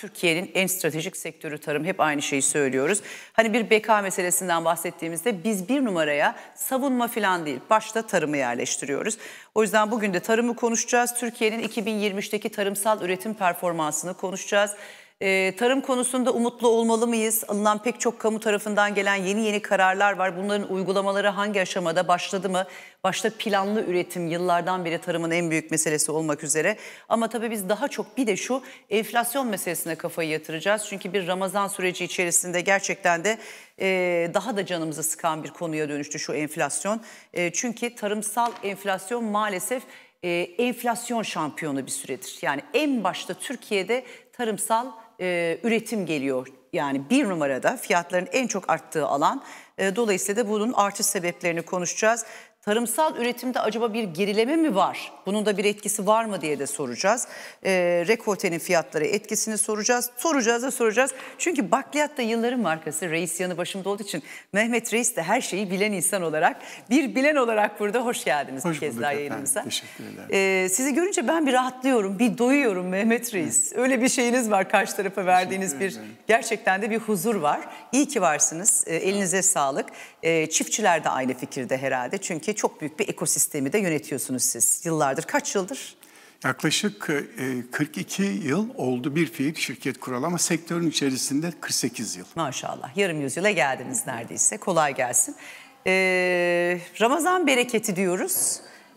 Türkiye'nin en stratejik sektörü tarım. Hep aynı şeyi söylüyoruz. Hani bir BK meselesinden bahsettiğimizde biz bir numaraya savunma falan değil. Başta tarımı yerleştiriyoruz. O yüzden bugün de tarımı konuşacağız. Türkiye'nin 2023'teki tarımsal üretim performansını konuşacağız. E, tarım konusunda umutlu olmalı mıyız? Alınan pek çok kamu tarafından gelen yeni yeni kararlar var. Bunların uygulamaları hangi aşamada başladı mı? Başta planlı üretim yıllardan beri tarımın en büyük meselesi olmak üzere. Ama tabii biz daha çok bir de şu enflasyon meselesine kafayı yatıracağız. Çünkü bir Ramazan süreci içerisinde gerçekten de e, daha da canımızı sıkan bir konuya dönüştü şu enflasyon. E, çünkü tarımsal enflasyon maalesef e, enflasyon şampiyonu bir süredir. Yani en başta Türkiye'de tarımsal e, üretim geliyor. Yani bir numarada fiyatların en çok arttığı alan. E, dolayısıyla da bunun artış sebeplerini konuşacağız tarımsal üretimde acaba bir gerileme mi var? Bunun da bir etkisi var mı diye de soracağız. E, ee, rekoltenin fiyatları etkisini soracağız. Soracağız da soracağız. Çünkü bakliyat da yılların markası. Reis yanı başımda olduğu için Mehmet Reis de her şeyi bilen insan olarak, bir bilen olarak burada hoş geldiniz hoş bir kez daha yayınımıza. Teşekkür ederim. E, sizi görünce ben bir rahatlıyorum, bir doyuyorum Mehmet Reis. Evet. Öyle bir şeyiniz var karşı tarafa verdiğiniz bir gerçekten de bir huzur var. İyi ki varsınız. E, elinize evet. sağlık. E, çiftçiler de aynı fikirde herhalde. Çünkü Türkiye çok büyük bir ekosistemi de yönetiyorsunuz siz. Yıllardır, kaç yıldır? Yaklaşık 42 e, e, yıl oldu bir fiil şirket kuralı ama sektörün içerisinde 48 yıl. Maşallah yarım yüzyıla geldiniz neredeyse kolay gelsin. Ee, Ramazan bereketi diyoruz.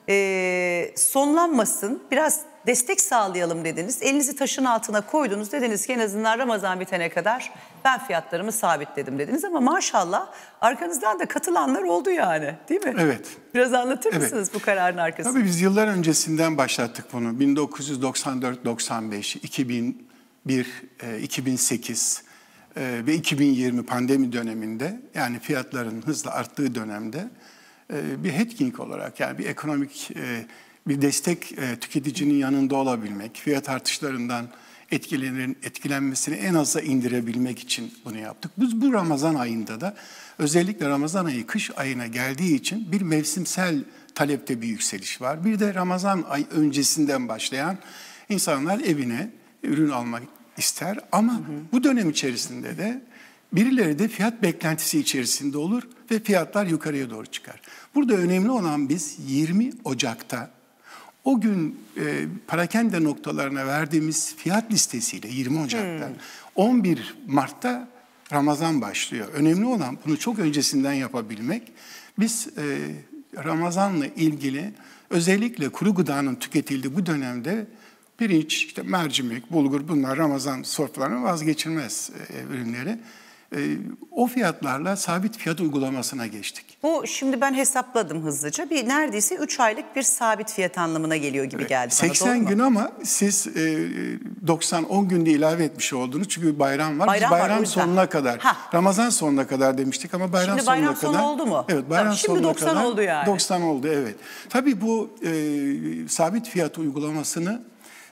Ee, sonlanmasın biraz destek sağlayalım dediniz. Elinizi taşın altına koydunuz dediniz ki en azından Ramazan bitene kadar ben fiyatlarımı sabitledim dediniz. Ama maşallah arkanızdan da katılanlar oldu yani değil mi? Evet. Biraz anlatır evet. mısınız bu kararın arkasını? Tabii biz yıllar öncesinden başlattık bunu. 1994, 95, 2001, 2008 ve 2020 pandemi döneminde yani fiyatların hızla arttığı dönemde e, bir hedging olarak yani bir ekonomik e, bir destek e, tüketicinin yanında olabilmek, fiyat artışlarından etkilenir, etkilenmesini en aza indirebilmek için bunu yaptık. Biz bu Ramazan ayında da özellikle Ramazan ayı kış ayına geldiği için bir mevsimsel talepte bir yükseliş var. Bir de Ramazan ay öncesinden başlayan insanlar evine ürün almak ister ama hı hı. bu dönem içerisinde de birileri de fiyat beklentisi içerisinde olur ve fiyatlar yukarıya doğru çıkar. Burada önemli olan biz 20 Ocak'ta o gün e, parakende noktalarına verdiğimiz fiyat listesiyle 20 Ocak'ta, hmm. 11 Mart'ta Ramazan başlıyor. Önemli olan bunu çok öncesinden yapabilmek. Biz e, Ramazan'la ilgili özellikle kuru gıdanın tüketildiği bu dönemde pirinç, işte mercimek, bulgur bunlar Ramazan sofralarının vazgeçilmez e, ürünleri. Ee, o fiyatlarla sabit fiyat uygulamasına geçtik. Bu şimdi ben hesapladım hızlıca. Bir neredeyse 3 aylık bir sabit fiyat anlamına geliyor gibi geldi bana. 80 gün ama siz 90 e, 10 günde ilave etmiş oldunuz. Çünkü bir bayram var. Bayram, bayram var, sonuna kadar. Ha. Ramazan sonuna kadar demiştik ama bayram şimdi bayram sonuna bayram kadar. oldu mu? Evet, bayram Tabii, şimdi 90 oldu yani. 90 oldu evet. Tabii bu e, sabit fiyat uygulamasını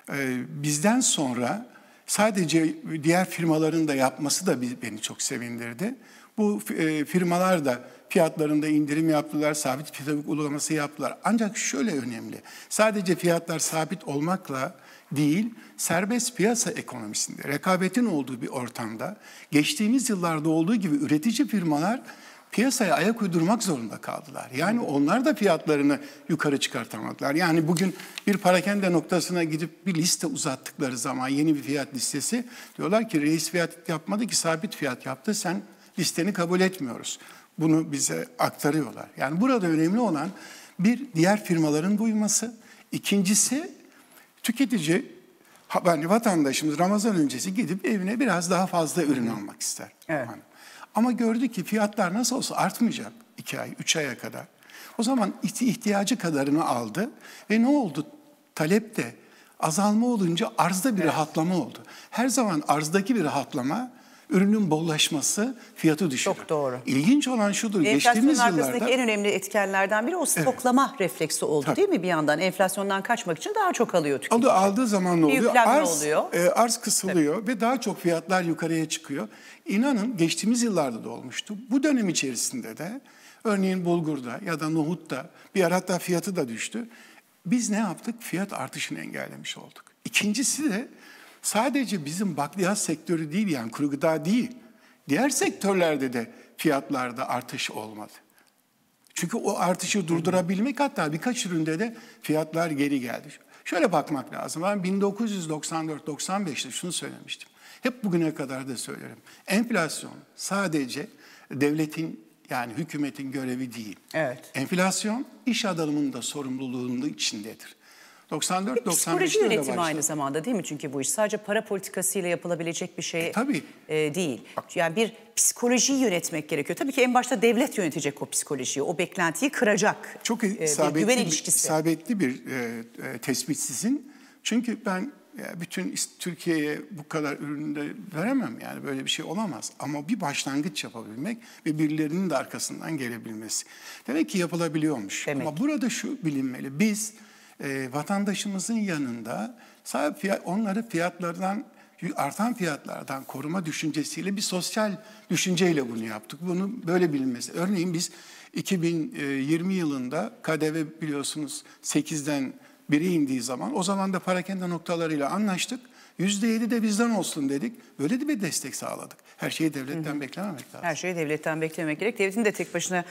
e, bizden sonra Sadece diğer firmaların da yapması da beni çok sevindirdi. Bu e, firmalar da fiyatlarında indirim yaptılar, sabit fiyat uygulaması yaptılar. Ancak şöyle önemli, sadece fiyatlar sabit olmakla değil, serbest piyasa ekonomisinde, rekabetin olduğu bir ortamda, geçtiğimiz yıllarda olduğu gibi üretici firmalar piyasaya ayak uydurmak zorunda kaldılar. Yani onlar da fiyatlarını yukarı çıkartamadılar. Yani bugün bir parakende noktasına gidip bir liste uzattıkları zaman yeni bir fiyat listesi diyorlar ki reis fiyat yapmadı ki sabit fiyat yaptı sen listeni kabul etmiyoruz. Bunu bize aktarıyorlar. Yani burada önemli olan bir diğer firmaların duyması. İkincisi tüketici yani vatandaşımız Ramazan öncesi gidip evine biraz daha fazla ürün almak ister. Evet. Yani ama gördü ki fiyatlar nasıl olsa artmayacak iki ay, üç aya kadar. O zaman ihtiyacı kadarını aldı ve ne oldu? Talep de azalma olunca arzda bir evet. rahatlama oldu. Her zaman arzdaki bir rahatlama ürünün bollaşması fiyatı düşürür. Çok doğru. İlginç olan şudur. geçtiğimiz yıllarda en önemli etkenlerden biri o stoklama evet. refleksi oldu Tabii. değil mi bir yandan? Enflasyondan kaçmak için daha çok alıyor tüketici. Aldı, aldığı zaman ne oluyor? Arz, oluyor. E, arz kısılıyor Tabii. ve daha çok fiyatlar yukarıya çıkıyor. İnanın geçtiğimiz yıllarda da olmuştu. Bu dönem içerisinde de örneğin bulgurda ya da nohutta bir ara hatta fiyatı da düştü. Biz ne yaptık? Fiyat artışını engellemiş olduk. İkincisi de Sadece bizim bakliyat sektörü değil yani kuru gıda değil. Diğer sektörlerde de fiyatlarda artış olmadı. Çünkü o artışı durdurabilmek hatta birkaç üründe de fiyatlar geri geldi. Şöyle bakmak lazım. Ben 1994-95'te şunu söylemiştim. Hep bugüne kadar da söylerim. Enflasyon sadece devletin yani hükümetin görevi değil. Evet. Enflasyon iş adamının da sorumluluğunun içindedir. 94 95 Psikoloji yönetimi başladı. aynı zamanda değil mi? Çünkü bu iş sadece para politikasıyla yapılabilecek bir şey e, tabii. E, değil. Yani bir psikolojiyi yönetmek gerekiyor. Tabii ki en başta devlet yönetecek o psikolojiyi. O beklentiyi kıracak. Çok isabetli, e, bir, güven ilişkisi. isabetli bir e, e tespit sizin. Çünkü ben bütün Türkiye'ye bu kadar ürünü veremem yani böyle bir şey olamaz. Ama bir başlangıç yapabilmek ve birilerinin de arkasından gelebilmesi. Demek ki yapılabiliyormuş. Demek. Ama burada şu bilinmeli. Biz e, vatandaşımızın yanında sahip fiyat, onları fiyatlardan artan fiyatlardan koruma düşüncesiyle bir sosyal düşünceyle bunu yaptık. Bunu böyle bilinmesi. Örneğin biz 2020 yılında KDV biliyorsunuz 8'den biri indiği zaman o zaman da para kendi noktalarıyla anlaştık. %7 de bizden olsun dedik. Böyle de bir destek sağladık. Her şeyi devletten Hı-hı. beklememek lazım. Her şeyi devletten beklememek gerek. Devletin de tek başına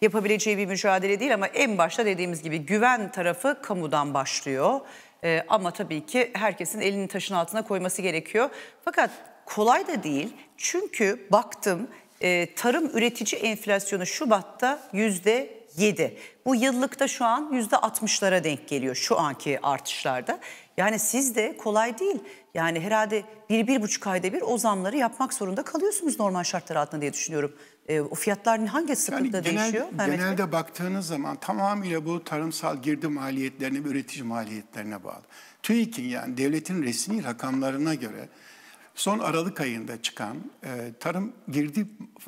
yapabileceği bir mücadele değil ama en başta dediğimiz gibi güven tarafı kamudan başlıyor. Ee, ama tabii ki herkesin elini taşın altına koyması gerekiyor. Fakat kolay da değil çünkü baktım e, tarım üretici enflasyonu Şubat'ta yüzde yedi. Bu yıllıkta şu an yüzde altmışlara denk geliyor şu anki artışlarda. Yani siz de kolay değil. Yani herhalde bir, bir buçuk ayda bir o zamları yapmak zorunda kalıyorsunuz normal şartlar altında diye düşünüyorum. Ee, o fiyatlar hangi sıkıntıda yani genel, değişiyor? Mehmet genelde Bey? baktığınız zaman tamamıyla bu tarımsal girdi maliyetlerine ve üretici maliyetlerine bağlı. TÜİK'in yani devletin resmi rakamlarına göre son Aralık ayında çıkan e, tarım girdi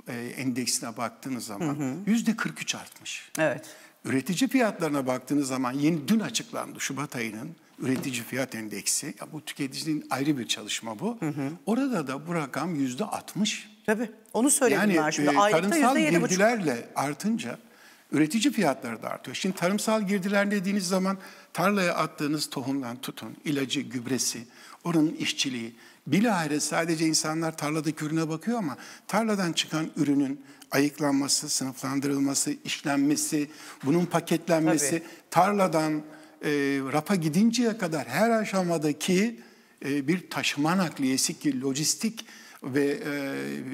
e, endeksine baktığınız zaman yüzde 43 artmış. Evet. Üretici fiyatlarına baktığınız zaman yeni dün açıklandı Şubat ayının üretici fiyat endeksi. Ya bu tüketicinin ayrı bir çalışma bu. Hı hı. Orada da bu rakam yüzde 60. Tabii onu söyledim. yani, şimdi. E, yani tarımsal girdilerle buçuk. artınca üretici fiyatları da artıyor. Şimdi tarımsal girdiler dediğiniz zaman tarlaya attığınız tohumdan tutun, ilacı, gübresi, oranın işçiliği. Bilahare sadece insanlar tarladaki ürüne bakıyor ama tarladan çıkan ürünün ayıklanması, sınıflandırılması, işlenmesi, bunun paketlenmesi, Tabii. tarladan e, rapa gidinceye kadar her aşamadaki e, bir taşıma nakliyesi ki lojistik ve e,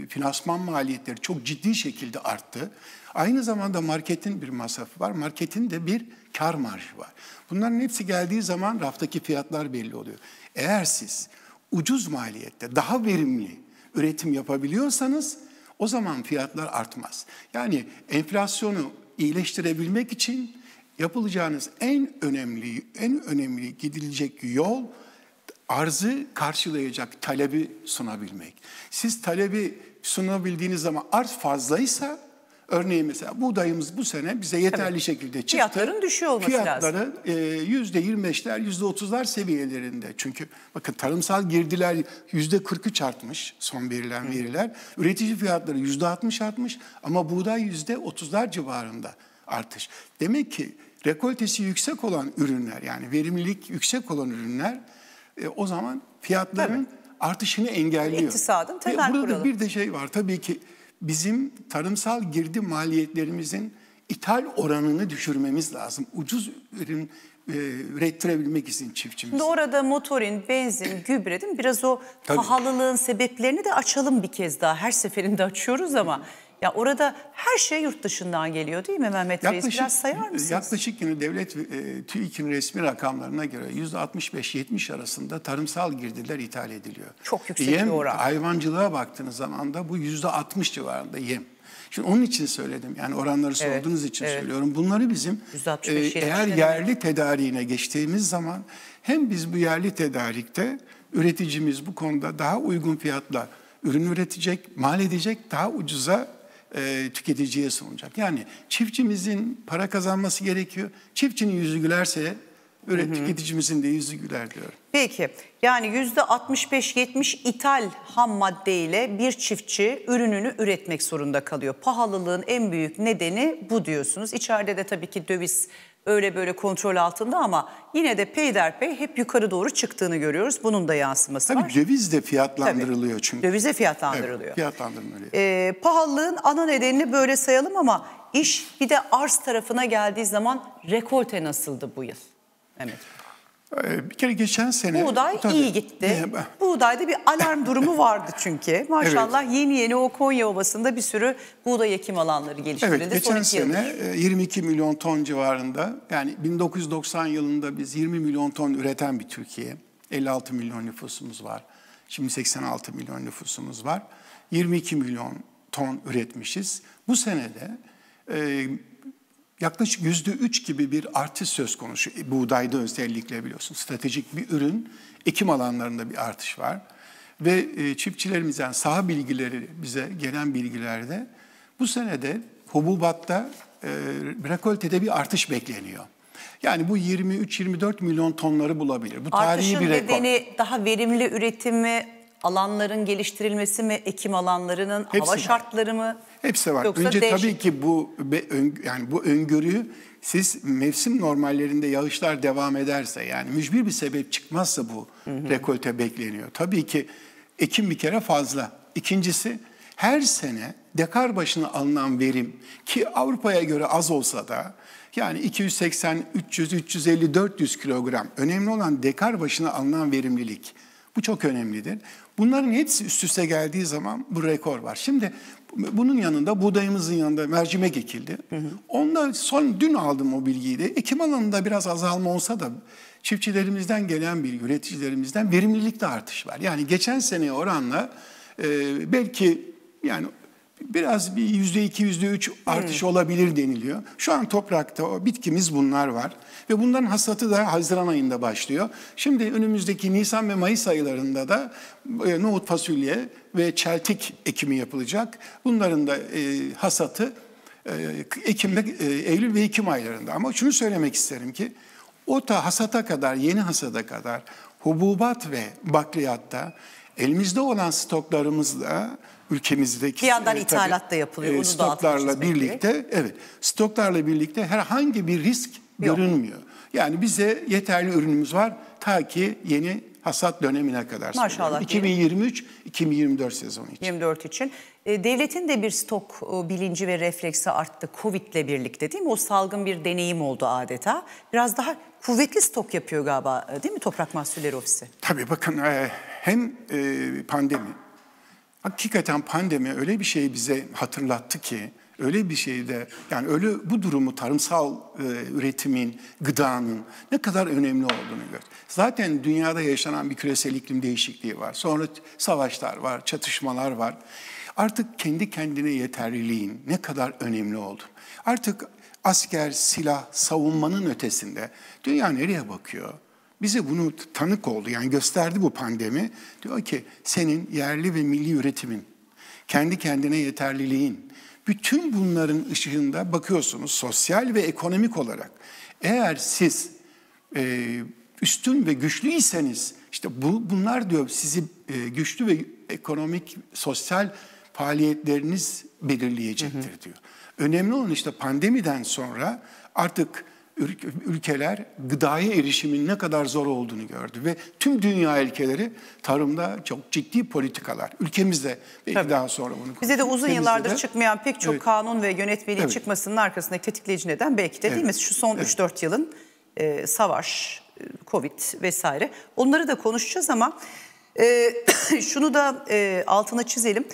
finansman maliyetleri çok ciddi şekilde arttı. Aynı zamanda marketin bir masrafı var. Marketin de bir kar marjı var. Bunların hepsi geldiği zaman raftaki fiyatlar belli oluyor. Eğer siz ucuz maliyette daha verimli üretim yapabiliyorsanız o zaman fiyatlar artmaz. Yani enflasyonu iyileştirebilmek için yapılacağınız en önemli en önemli gidilecek yol arzı karşılayacak talebi sunabilmek. Siz talebi sunabildiğiniz zaman arz fazlaysa örneğin mesela buğdayımız bu sene bize yeterli evet. şekilde çıktı. Fiyatların düşüyor olması Fiyatları, lazım. Fiyatları %25'ler e, %30'lar seviyelerinde. Çünkü bakın tarımsal girdiler %43 artmış son verilen Hı. veriler. Üretici fiyatları %60 artmış ama buğday %30'lar civarında artış. Demek ki rekoltesi yüksek olan ürünler yani verimlilik yüksek olan ürünler e, o zaman fiyatların tabii. artışını engelliyor. İktisadın temel Ve Burada bir de şey var tabii ki bizim tarımsal girdi maliyetlerimizin ithal oranını düşürmemiz lazım. Ucuz ürün e, ürettirebilmek için çiftçimiz. Şimdi orada motorin, benzin, gübre Biraz o Tabii. pahalılığın sebeplerini de açalım bir kez daha. Her seferinde açıyoruz ama... Hı ya orada her şey yurt dışından geliyor değil mi Mehmet yaklaşık, Reis? Biraz sayar mısınız? Yaklaşık yine devlet e, TÜİK'in resmi rakamlarına göre %65-70 arasında tarımsal girdiler ithal ediliyor. Çok yüksek yem, bir oran. Hayvancılığa baktığınız zaman da bu %60 civarında yem. Şimdi onun için söyledim. Yani oranları sorduğunuz evet, için evet. söylüyorum. Bunları bizim e, eğer yerli tedariğine geçtiğimiz zaman hem biz bu yerli tedarikte üreticimiz bu konuda daha uygun fiyatla ürün üretecek, mal edecek, daha ucuza e, tüketiciye sunulacak. Yani çiftçimizin para kazanması gerekiyor. Çiftçinin yüzü gülerse üret tüketicimizin de yüzü güler diyorum. Peki yani %65-70 ithal ham maddeyle bir çiftçi ürününü üretmek zorunda kalıyor. Pahalılığın en büyük nedeni bu diyorsunuz. İçeride de tabii ki döviz öyle böyle kontrol altında ama yine de peyderpey hep yukarı doğru çıktığını görüyoruz. Bunun da yansıması Tabii var. Tabii döviz de fiyatlandırılıyor Tabii, çünkü. Döviz de fiyatlandırılıyor. Evet, fiyatlandırılıyor. Ee, pahalılığın ana nedenini böyle sayalım ama iş bir de arz tarafına geldiği zaman rekolte nasıldı bu yıl? Evet. Ee, bir kere geçen sene... Buğday tabii, iyi gitti. Ee, Buğdayda bir alarm durumu vardı çünkü. Maşallah evet. yeni yeni o Konya Ovası'nda bir sürü buğday ekim alanları geliştirildi. Evet, geçen sene e, yıldır. 22 milyon ton civarında yani 1990 yılında biz 20 milyon ton üreten bir Türkiye. 56 milyon nüfusumuz var. Şimdi 86 milyon nüfusumuz var. 22 milyon ton üretmişiz. Bu senede e, yaklaşık yüzde üç gibi bir artış söz konusu. E, Buğdayda özellikle biliyorsun stratejik bir ürün. Ekim alanlarında bir artış var. Ve e, çiftçilerimizden saha bilgileri bize gelen bilgilerde bu senede hububatta e, rekoltede bir artış bekleniyor. Yani bu 23-24 milyon tonları bulabilir. Bu tarihi Artışın bir rekor. nedeni daha verimli üretimi, alanların geliştirilmesi mi, ekim alanlarının, Hepsi hava var. şartları mı? Hepsi var. Yoksa Önce değişik. tabii ki bu yani bu öngörüyü siz mevsim normallerinde yağışlar devam ederse yani mücbir bir sebep çıkmazsa bu hı hı. rekolte bekleniyor. Tabii ki ekim bir kere fazla. İkincisi her sene dekar başına alınan verim ki Avrupa'ya göre az olsa da yani 280, 300, 350, 400 kilogram önemli olan dekar başına alınan verimlilik. Bu çok önemlidir. Bunların hepsi üst üste geldiği zaman bu rekor var. Şimdi bunun yanında buğdayımızın yanında mercimek ekildi. Hı hı. Onda son dün aldım o bilgiyi de. Ekim alanında biraz azalma olsa da çiftçilerimizden gelen bir üreticilerimizden verimlilikte artış var. Yani geçen seneye oranla e, belki yani biraz bir yüzde iki, yüzde üç artış hmm. olabilir deniliyor. Şu an toprakta o bitkimiz bunlar var. Ve bunların hasatı da Haziran ayında başlıyor. Şimdi önümüzdeki Nisan ve Mayıs aylarında da e, nohut fasulye ve çeltik ekimi yapılacak. Bunların da e, hasatı e, Ekim ve, e, Eylül ve Ekim aylarında. Ama şunu söylemek isterim ki ota hasata kadar, yeni hasada kadar hububat ve bakliyatta elimizde olan stoklarımızla ülkemizdeki bir yandan e, ithalat da yapılıyor. E, onu stoklarla birlikte belki. evet stoklarla birlikte herhangi bir risk Yok. görünmüyor. Yani bize yeterli ürünümüz var ta ki yeni hasat dönemine kadar. Maşallah. 2023-2024 sezonu için. 24 için. E, devletin de bir stok e, bilinci ve refleksi arttı covid ile birlikte değil mi? O salgın bir deneyim oldu adeta. Biraz daha kuvvetli stok yapıyor galiba e, değil mi Toprak Mahsulleri Ofisi? Tabii bakın hem pandemi Hakikaten pandemi öyle bir şey bize hatırlattı ki, öyle bir şey de yani öyle bu durumu tarımsal e, üretimin, gıdanın ne kadar önemli olduğunu gör. Zaten dünyada yaşanan bir küresel iklim değişikliği var. Sonra savaşlar var, çatışmalar var. Artık kendi kendine yeterliliğin ne kadar önemli oldu. Artık asker, silah, savunmanın ötesinde dünya nereye bakıyor? Bize bunu tanık oldu yani gösterdi bu pandemi. Diyor ki senin yerli ve milli üretimin, kendi kendine yeterliliğin, bütün bunların ışığında bakıyorsunuz sosyal ve ekonomik olarak. Eğer siz e, üstün ve güçlüyseniz işte bu, bunlar diyor sizi e, güçlü ve ekonomik, sosyal faaliyetleriniz belirleyecektir hı hı. diyor. Önemli olan işte pandemiden sonra artık ülkeler gıdaya erişimin ne kadar zor olduğunu gördü ve tüm dünya ülkeleri tarımda çok ciddi politikalar. Ülkemizde belki Tabii. daha sonra bunu Bize de uzun yıllardır de, çıkmayan pek çok evet. kanun ve yönetmeliğin evet. çıkmasının arkasındaki tetikleyici neden belki de evet. değil mi? Şu son evet. 3-4 yılın e, savaş, e, Covid vesaire. Onları da konuşacağız ama e, şunu da e, altına çizelim.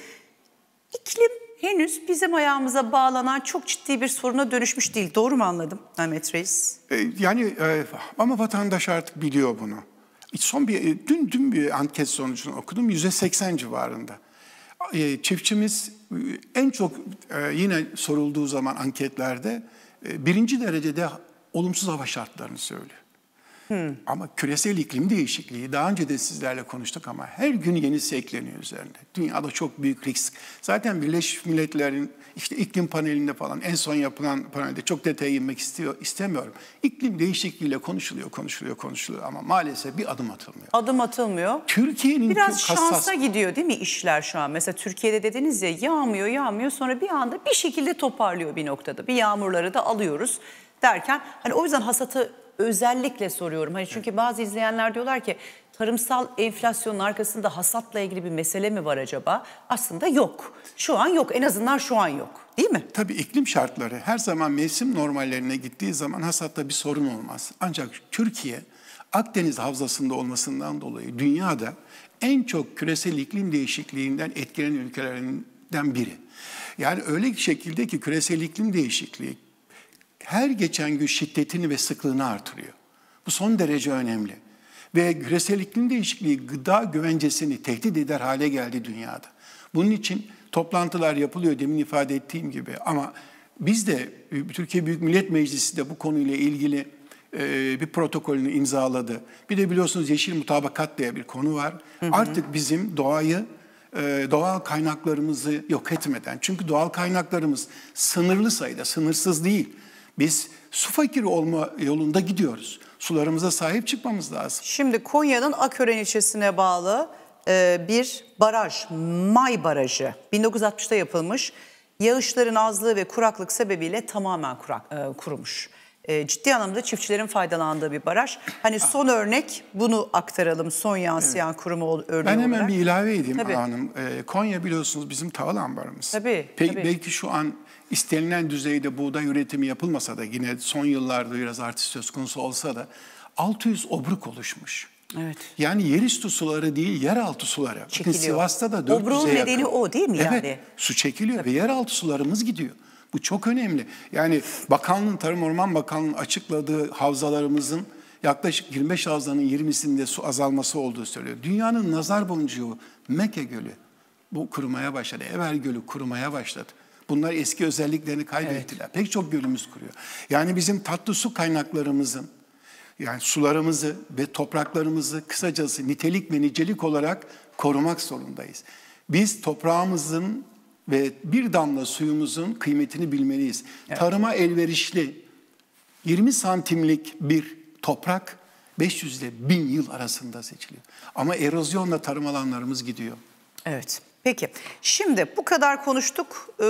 İklim henüz bizim ayağımıza bağlanan çok ciddi bir soruna dönüşmüş değil. Doğru mu anladım Mehmet Reis? E, yani e, ama vatandaş artık biliyor bunu. Son bir e, dün dün bir anket sonucunu okudum. Yüzde seksen civarında. Çiftçimiz en çok yine sorulduğu zaman anketlerde birinci derecede olumsuz hava şartlarını söylüyor. Hmm. Ama küresel iklim değişikliği, daha önce de sizlerle konuştuk ama her gün yenisi ekleniyor üzerinde. Dünyada çok büyük risk. Zaten Birleşmiş Milletler'in işte iklim panelinde falan en son yapılan panelde çok detaya inmek istiyor, istemiyorum. İklim değişikliğiyle konuşuluyor, konuşuluyor, konuşuluyor ama maalesef bir adım atılmıyor. Adım atılmıyor. Türkiye'nin Biraz çok hassas... şansa gidiyor değil mi işler şu an? Mesela Türkiye'de dediniz ya yağmıyor, yağmıyor sonra bir anda bir şekilde toparlıyor bir noktada. Bir yağmurları da alıyoruz derken hani o yüzden hasatı özellikle soruyorum. Hani çünkü bazı izleyenler diyorlar ki tarımsal enflasyonun arkasında hasatla ilgili bir mesele mi var acaba? Aslında yok. Şu an yok. En azından şu an yok. Değil mi? Tabii iklim şartları her zaman mevsim normallerine gittiği zaman hasatta bir sorun olmaz. Ancak Türkiye Akdeniz havzasında olmasından dolayı dünyada en çok küresel iklim değişikliğinden etkilenen ülkelerinden biri. Yani öyle şekilde ki küresel iklim değişikliği her geçen gün şiddetini ve sıklığını artırıyor. Bu son derece önemli. Ve küresel iklim değişikliği gıda güvencesini tehdit eder hale geldi dünyada. Bunun için toplantılar yapılıyor demin ifade ettiğim gibi ama biz de Türkiye Büyük Millet Meclisi de bu konuyla ilgili e, bir protokolünü imzaladı. Bir de biliyorsunuz yeşil mutabakat diye bir konu var. Hı hı. Artık bizim doğayı e, doğal kaynaklarımızı yok etmeden çünkü doğal kaynaklarımız sınırlı sayıda, sınırsız değil. Biz su fakiri olma yolunda gidiyoruz. Sularımıza sahip çıkmamız lazım. Şimdi Konya'nın Akören ilçesine bağlı e, bir baraj, May Barajı 1960'ta yapılmış. Yağışların azlığı ve kuraklık sebebiyle tamamen kurak, e, kurumuş e, ciddi anlamda çiftçilerin faydalandığı bir baraj. Hani son örnek bunu aktaralım son yansıyan evet. kurumu örneği Ben hemen olarak. bir ilave edeyim Tabii. Hanım. Konya biliyorsunuz bizim Tavlan barımız. Tabii, Pe tabii. Belki şu an istenilen düzeyde buğday üretimi yapılmasa da yine son yıllarda biraz artış söz konusu olsa da 600 obruk oluşmuş. Evet. Yani yerüstü suları değil yeraltı suları. Çekiliyor. Bakın Sivas'ta da 400'e yakın. nedeni o değil mi evet, yani? Evet su çekiliyor Tabii. ve yeraltı sularımız gidiyor. Bu çok önemli. Yani bakanlığın, Tarım Orman Bakanlığı'nın açıkladığı havzalarımızın yaklaşık 25 havzanın 20'sinde su azalması olduğu söylüyor. Dünyanın nazar boncuğu Mekke Gölü bu kurumaya başladı. Ever Gölü kurumaya başladı. Bunlar eski özelliklerini kaybettiler. Evet. Pek çok gölümüz kuruyor. Yani bizim tatlı su kaynaklarımızın, yani sularımızı ve topraklarımızı kısacası nitelik ve nicelik olarak korumak zorundayız. Biz toprağımızın ve bir damla suyumuzun kıymetini bilmeliyiz. Evet. Tarıma elverişli 20 santimlik bir toprak 500 ile 1000 yıl arasında seçiliyor. Ama erozyonla tarım alanlarımız gidiyor. Evet. Peki şimdi bu kadar konuştuk. Ee,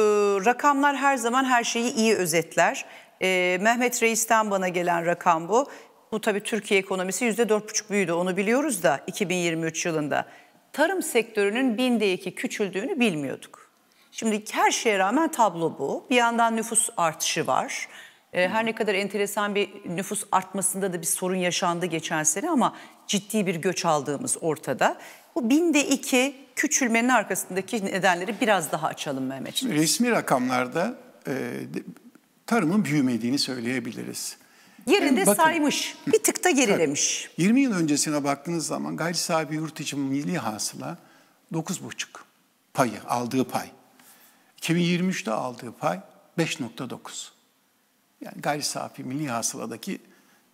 rakamlar her zaman her şeyi iyi özetler. Ee, Mehmet Reis'ten bana gelen rakam bu. Bu tabii Türkiye ekonomisi %4,5 büyüdü onu biliyoruz da 2023 yılında. Tarım sektörünün binde iki küçüldüğünü bilmiyorduk. Şimdi her şeye rağmen tablo bu. Bir yandan nüfus artışı var. Ee, her ne kadar enteresan bir nüfus artmasında da bir sorun yaşandı geçen sene ama ciddi bir göç aldığımız ortada. Bu binde iki küçülmenin arkasındaki nedenleri biraz daha açalım Mehmetciğim. Resmi rakamlarda e, tarımın büyümediğini söyleyebiliriz. Yerinde yani e, saymış, bir tık da gerilemiş. Tabii, 20 yıl öncesine baktığınız zaman gayri sahibi yurt içi milli hasıla 9,5 payı, aldığı pay. 2023'te aldığı pay 5,9. Yani gayri safi milli hasıladaki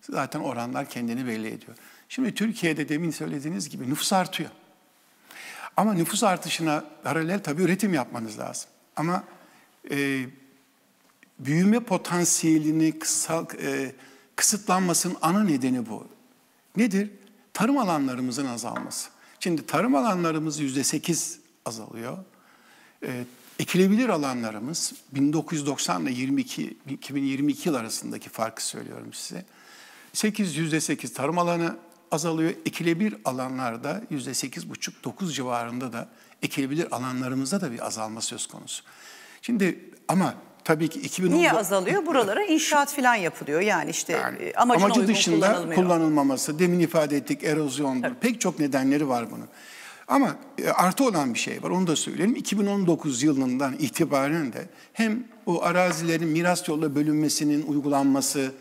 zaten oranlar kendini belli ediyor. Şimdi Türkiye'de demin söylediğiniz gibi nüfus artıyor. Ama nüfus artışına paralel tabii üretim yapmanız lazım. Ama e, büyüme potansiyelini kısal, e, kısıtlanmasının ana nedeni bu. Nedir? Tarım alanlarımızın azalması. Şimdi tarım alanlarımız yüzde sekiz azalıyor. E, ekilebilir alanlarımız 1990 ile 22, 2022 yıl arasındaki farkı söylüyorum size. 8 yüzde 8 tarım alanı azalıyor. Ekilebilir alanlarda yüzde sekiz buçuk dokuz civarında da ekilebilir alanlarımızda da bir azalma söz konusu. Şimdi ama tabii ki 2010'da... Niye azalıyor? Buralara inşaat falan yapılıyor. Yani işte yani, e, amacı uygun dışında kullanılmaması. Demin ifade ettik erozyondur. Evet. Pek çok nedenleri var bunun. Ama e, artı olan bir şey var onu da söyleyelim. 2019 yılından itibaren de hem o arazilerin miras yolla bölünmesinin uygulanması,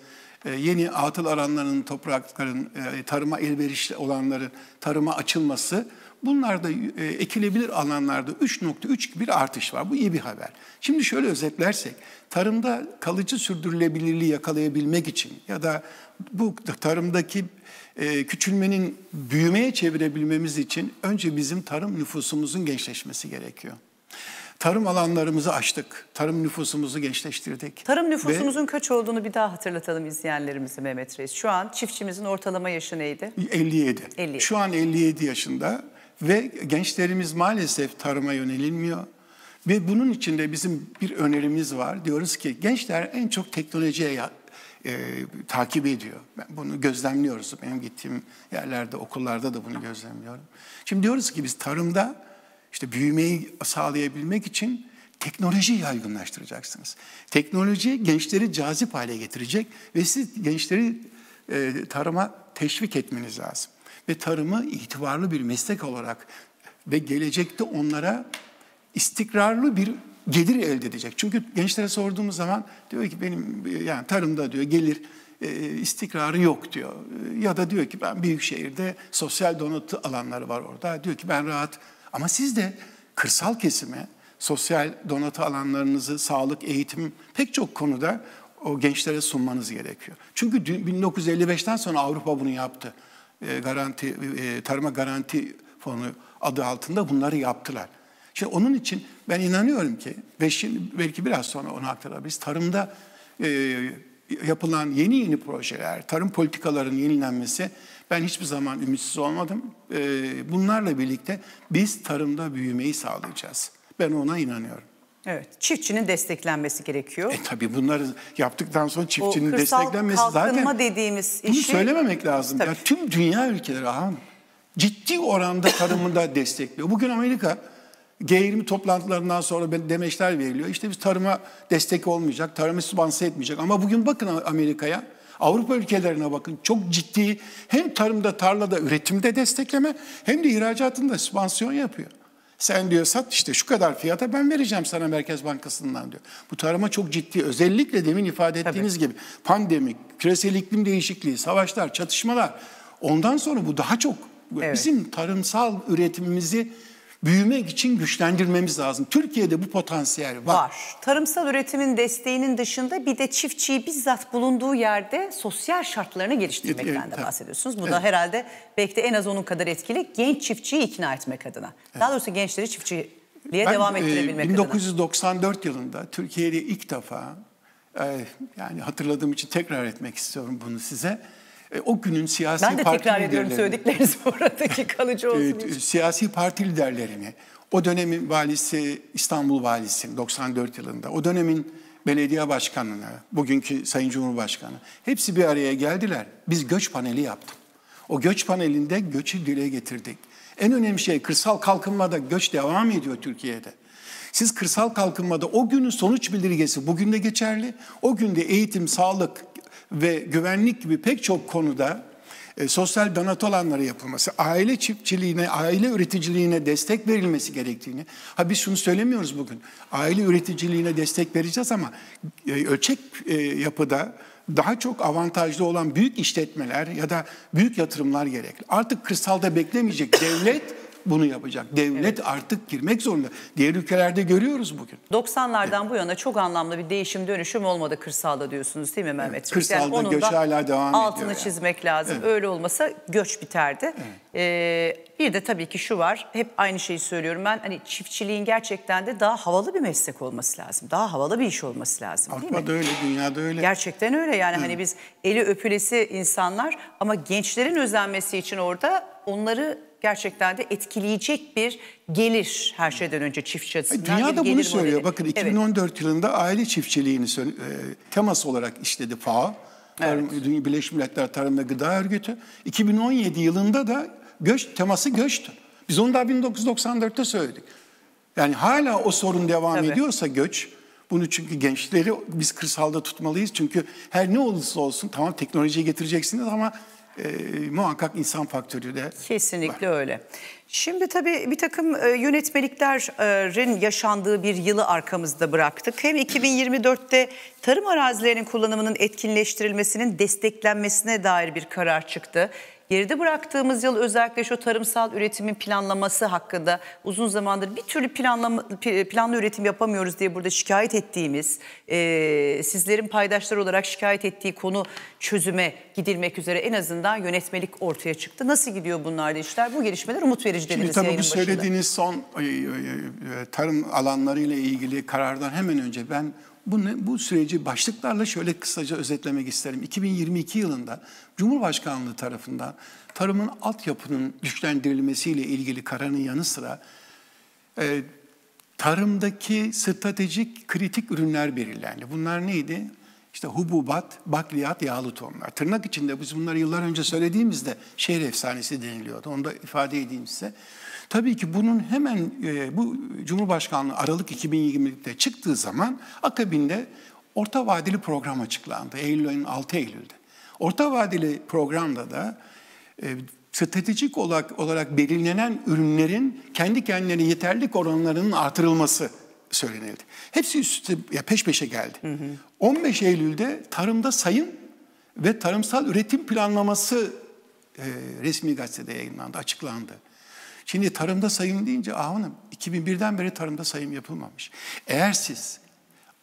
ee, yeni atıl aranların, toprakların, e, tarıma elverişli olanların tarıma açılması bunlar da e, ekilebilir alanlarda 3.3 bir artış var. Bu iyi bir haber. Şimdi şöyle özetlersek, tarımda kalıcı sürdürülebilirliği yakalayabilmek için ya da bu tarımdaki e, küçülmenin büyümeye çevirebilmemiz için önce bizim tarım nüfusumuzun gençleşmesi gerekiyor. Tarım alanlarımızı açtık. Tarım nüfusumuzu gençleştirdik. Tarım nüfusumuzun Ve, kaç olduğunu bir daha hatırlatalım izleyenlerimize Mehmet Reis. Şu an çiftçimizin ortalama yaşı neydi? 57. 57. Şu an 57 yaşında ve gençlerimiz maalesef tarıma yönelilmiyor. Ve bunun için de bizim bir önerimiz var. Diyoruz ki gençler en çok teknolojiye e, takip ediyor. Ben bunu gözlemliyoruz. Benim gittiğim yerlerde, okullarda da bunu gözlemliyorum. Şimdi diyoruz ki biz tarımda işte büyümeyi sağlayabilmek için teknoloji yaygınlaştıracaksınız. Teknoloji gençleri cazip hale getirecek ve siz gençleri e, tarıma teşvik etmeniz lazım. Ve tarımı itibarlı bir meslek olarak ve gelecekte onlara istikrarlı bir gelir elde edecek. Çünkü gençlere sorduğumuz zaman diyor ki benim yani tarımda diyor gelir e, istikrarı yok diyor. Ya da diyor ki ben büyük şehirde sosyal donatı alanları var orada. Diyor ki ben rahat ama siz de kırsal kesime, sosyal donatı alanlarınızı, sağlık, eğitim pek çok konuda o gençlere sunmanız gerekiyor. Çünkü 1955'ten sonra Avrupa bunu yaptı. E, garanti e, Tarıma Garanti Fonu adı altında bunları yaptılar. Şimdi onun için ben inanıyorum ki ve belki biraz sonra onu aktarabiliriz. Tarımda e, yapılan yeni yeni projeler, tarım politikalarının yenilenmesi ben hiçbir zaman ümitsiz olmadım. Ee, bunlarla birlikte biz tarımda büyümeyi sağlayacağız. Ben ona inanıyorum. Evet, çiftçinin desteklenmesi gerekiyor. E tabii bunları yaptıktan sonra çiftçinin o desteklenmesi zaten... dediğimiz işi... Bunu söylememek lazım. Ya, tüm dünya ülkeleri ağam ciddi oranda tarımında destekliyor. Bugün Amerika G20 toplantılarından sonra demeçler veriliyor. İşte biz tarıma destek olmayacak, tarımı sponsor etmeyecek. Ama bugün bakın Amerika'ya Avrupa ülkelerine bakın çok ciddi hem tarımda, tarlada, üretimde destekleme hem de ihracatında sübvansiyon yapıyor. Sen diyor sat işte şu kadar fiyata ben vereceğim sana Merkez Bankası'ndan diyor. Bu tarıma çok ciddi özellikle demin ifade ettiğiniz Tabii. gibi pandemi, küresel iklim değişikliği, savaşlar, çatışmalar ondan sonra bu daha çok evet. bizim tarımsal üretimimizi büyümek için güçlendirmemiz lazım. Türkiye'de bu potansiyel var. Var. Tarımsal üretimin desteğinin dışında bir de çiftçiyi bizzat bulunduğu yerde sosyal şartlarını geliştirmekten evet, de bahsediyorsunuz. Bu evet. da herhalde belki de en az onun kadar etkili genç çiftçiyi ikna etmek adına. Evet. Daha doğrusu gençleri çiftçiye ben, devam e, ettirebilmek e, 1994 adına. yılında Türkiye'de ilk defa e, yani hatırladığım için tekrar etmek istiyorum bunu size e, o günün siyasi parti liderlerini... Ben de tekrar ediyorum söyledikleriniz bu aradaki kalıcı e, olsun için. Siyasi parti liderlerini, o dönemin valisi, İstanbul valisi 94 yılında, o dönemin belediye başkanını, bugünkü Sayın Cumhurbaşkanı, hepsi bir araya geldiler. Biz göç paneli yaptık. O göç panelinde göçü dile getirdik. En önemli şey kırsal kalkınmada göç devam ediyor Türkiye'de. Siz kırsal kalkınmada o günün sonuç bildirgesi bugün de geçerli. O günde eğitim, sağlık, ve güvenlik gibi pek çok konuda e, sosyal donat olanlara yapılması, aile çiftçiliğine, aile üreticiliğine destek verilmesi gerektiğini, ha biz şunu söylemiyoruz bugün, aile üreticiliğine destek vereceğiz ama e, ölçek e, yapıda daha çok avantajlı olan büyük işletmeler ya da büyük yatırımlar gerekli. Artık kırsalda beklemeyecek devlet bunu yapacak. Devlet evet. artık girmek zorunda. Diğer ülkelerde görüyoruz bugün. 90'lardan evet. bu yana çok anlamlı bir değişim dönüşüm olmadı kırsalda diyorsunuz değil mi Mehmet? Evet, kırsalda yani onun göç hala devam altını ediyor. Altını yani. çizmek lazım. Evet. Öyle olmasa göç biterdi. Evet. Ee, bir de tabii ki şu var. Hep aynı şeyi söylüyorum ben. Hani çiftçiliğin gerçekten de daha havalı bir meslek olması lazım. Daha havalı bir iş olması lazım. Avrupa'da öyle, dünyada öyle. Gerçekten öyle yani. Hı. Hani biz eli öpülesi insanlar ama gençlerin özenmesi için orada onları gerçekten de etkileyecek bir gelir her şeyden önce çiftçi açısından. Dünya da bunu söylüyor. Modeli. Bakın 2014 evet. yılında aile çiftçiliğini e, temas olarak işledi FAO. Evet. Birleşmiş Milletler Tarım ve Gıda Örgütü. 2017 yılında da göç teması göçtü. Biz onu daha 1994'te söyledik. Yani hala o sorun devam Tabii. ediyorsa göç, bunu çünkü gençleri biz kırsalda tutmalıyız. Çünkü her ne olursa olsun tamam teknolojiyi getireceksiniz ama e, muhakkak insan faktörü de Kesinlikle var. öyle. Şimdi tabii bir takım e, yönetmeliklerin yaşandığı bir yılı arkamızda bıraktık. Hem 2024'te tarım arazilerinin kullanımının etkinleştirilmesinin desteklenmesine dair bir karar çıktı. Geride bıraktığımız yıl özellikle şu tarımsal üretimin planlaması hakkında uzun zamandır bir türlü planlama, planlı üretim yapamıyoruz diye burada şikayet ettiğimiz, e, sizlerin paydaşları olarak şikayet ettiği konu çözüme gidilmek üzere en azından yönetmelik ortaya çıktı. Nasıl gidiyor bunlarda işler? Bu gelişmeler umut verici dediniz Şimdi tabii bu söylediğiniz son e, e, e, tarım alanlarıyla ilgili karardan hemen önce ben bunu, bu süreci başlıklarla şöyle kısaca özetlemek isterim. 2022 yılında Cumhurbaşkanlığı tarafından tarımın altyapının güçlendirilmesiyle ilgili kararın yanı sıra e, tarımdaki stratejik kritik ürünler belirlendi. Bunlar neydi? İşte hububat, bakliyat, yağlı tohumlar. Tırnak içinde biz bunları yıllar önce söylediğimizde şehir efsanesi deniliyordu. Onu da ifade edeyim size. Tabii ki bunun hemen e, bu Cumhurbaşkanlığı Aralık 2020'de çıktığı zaman akabinde orta vadeli program açıklandı. Eylül ayının 6 Eylül'de. Orta vadeli programda da e, stratejik olarak, olarak belirlenen ürünlerin kendi kendilerine yeterlik oranlarının artırılması söylenildi. Hepsi üstü, ya peş peşe geldi. Hı hı. 15 Eylül'de tarımda sayım ve tarımsal üretim planlaması e, resmi gazetede yayınlandı, açıklandı. Şimdi tarımda sayım deyince ah hanım 2001'den beri tarımda sayım yapılmamış. Eğer siz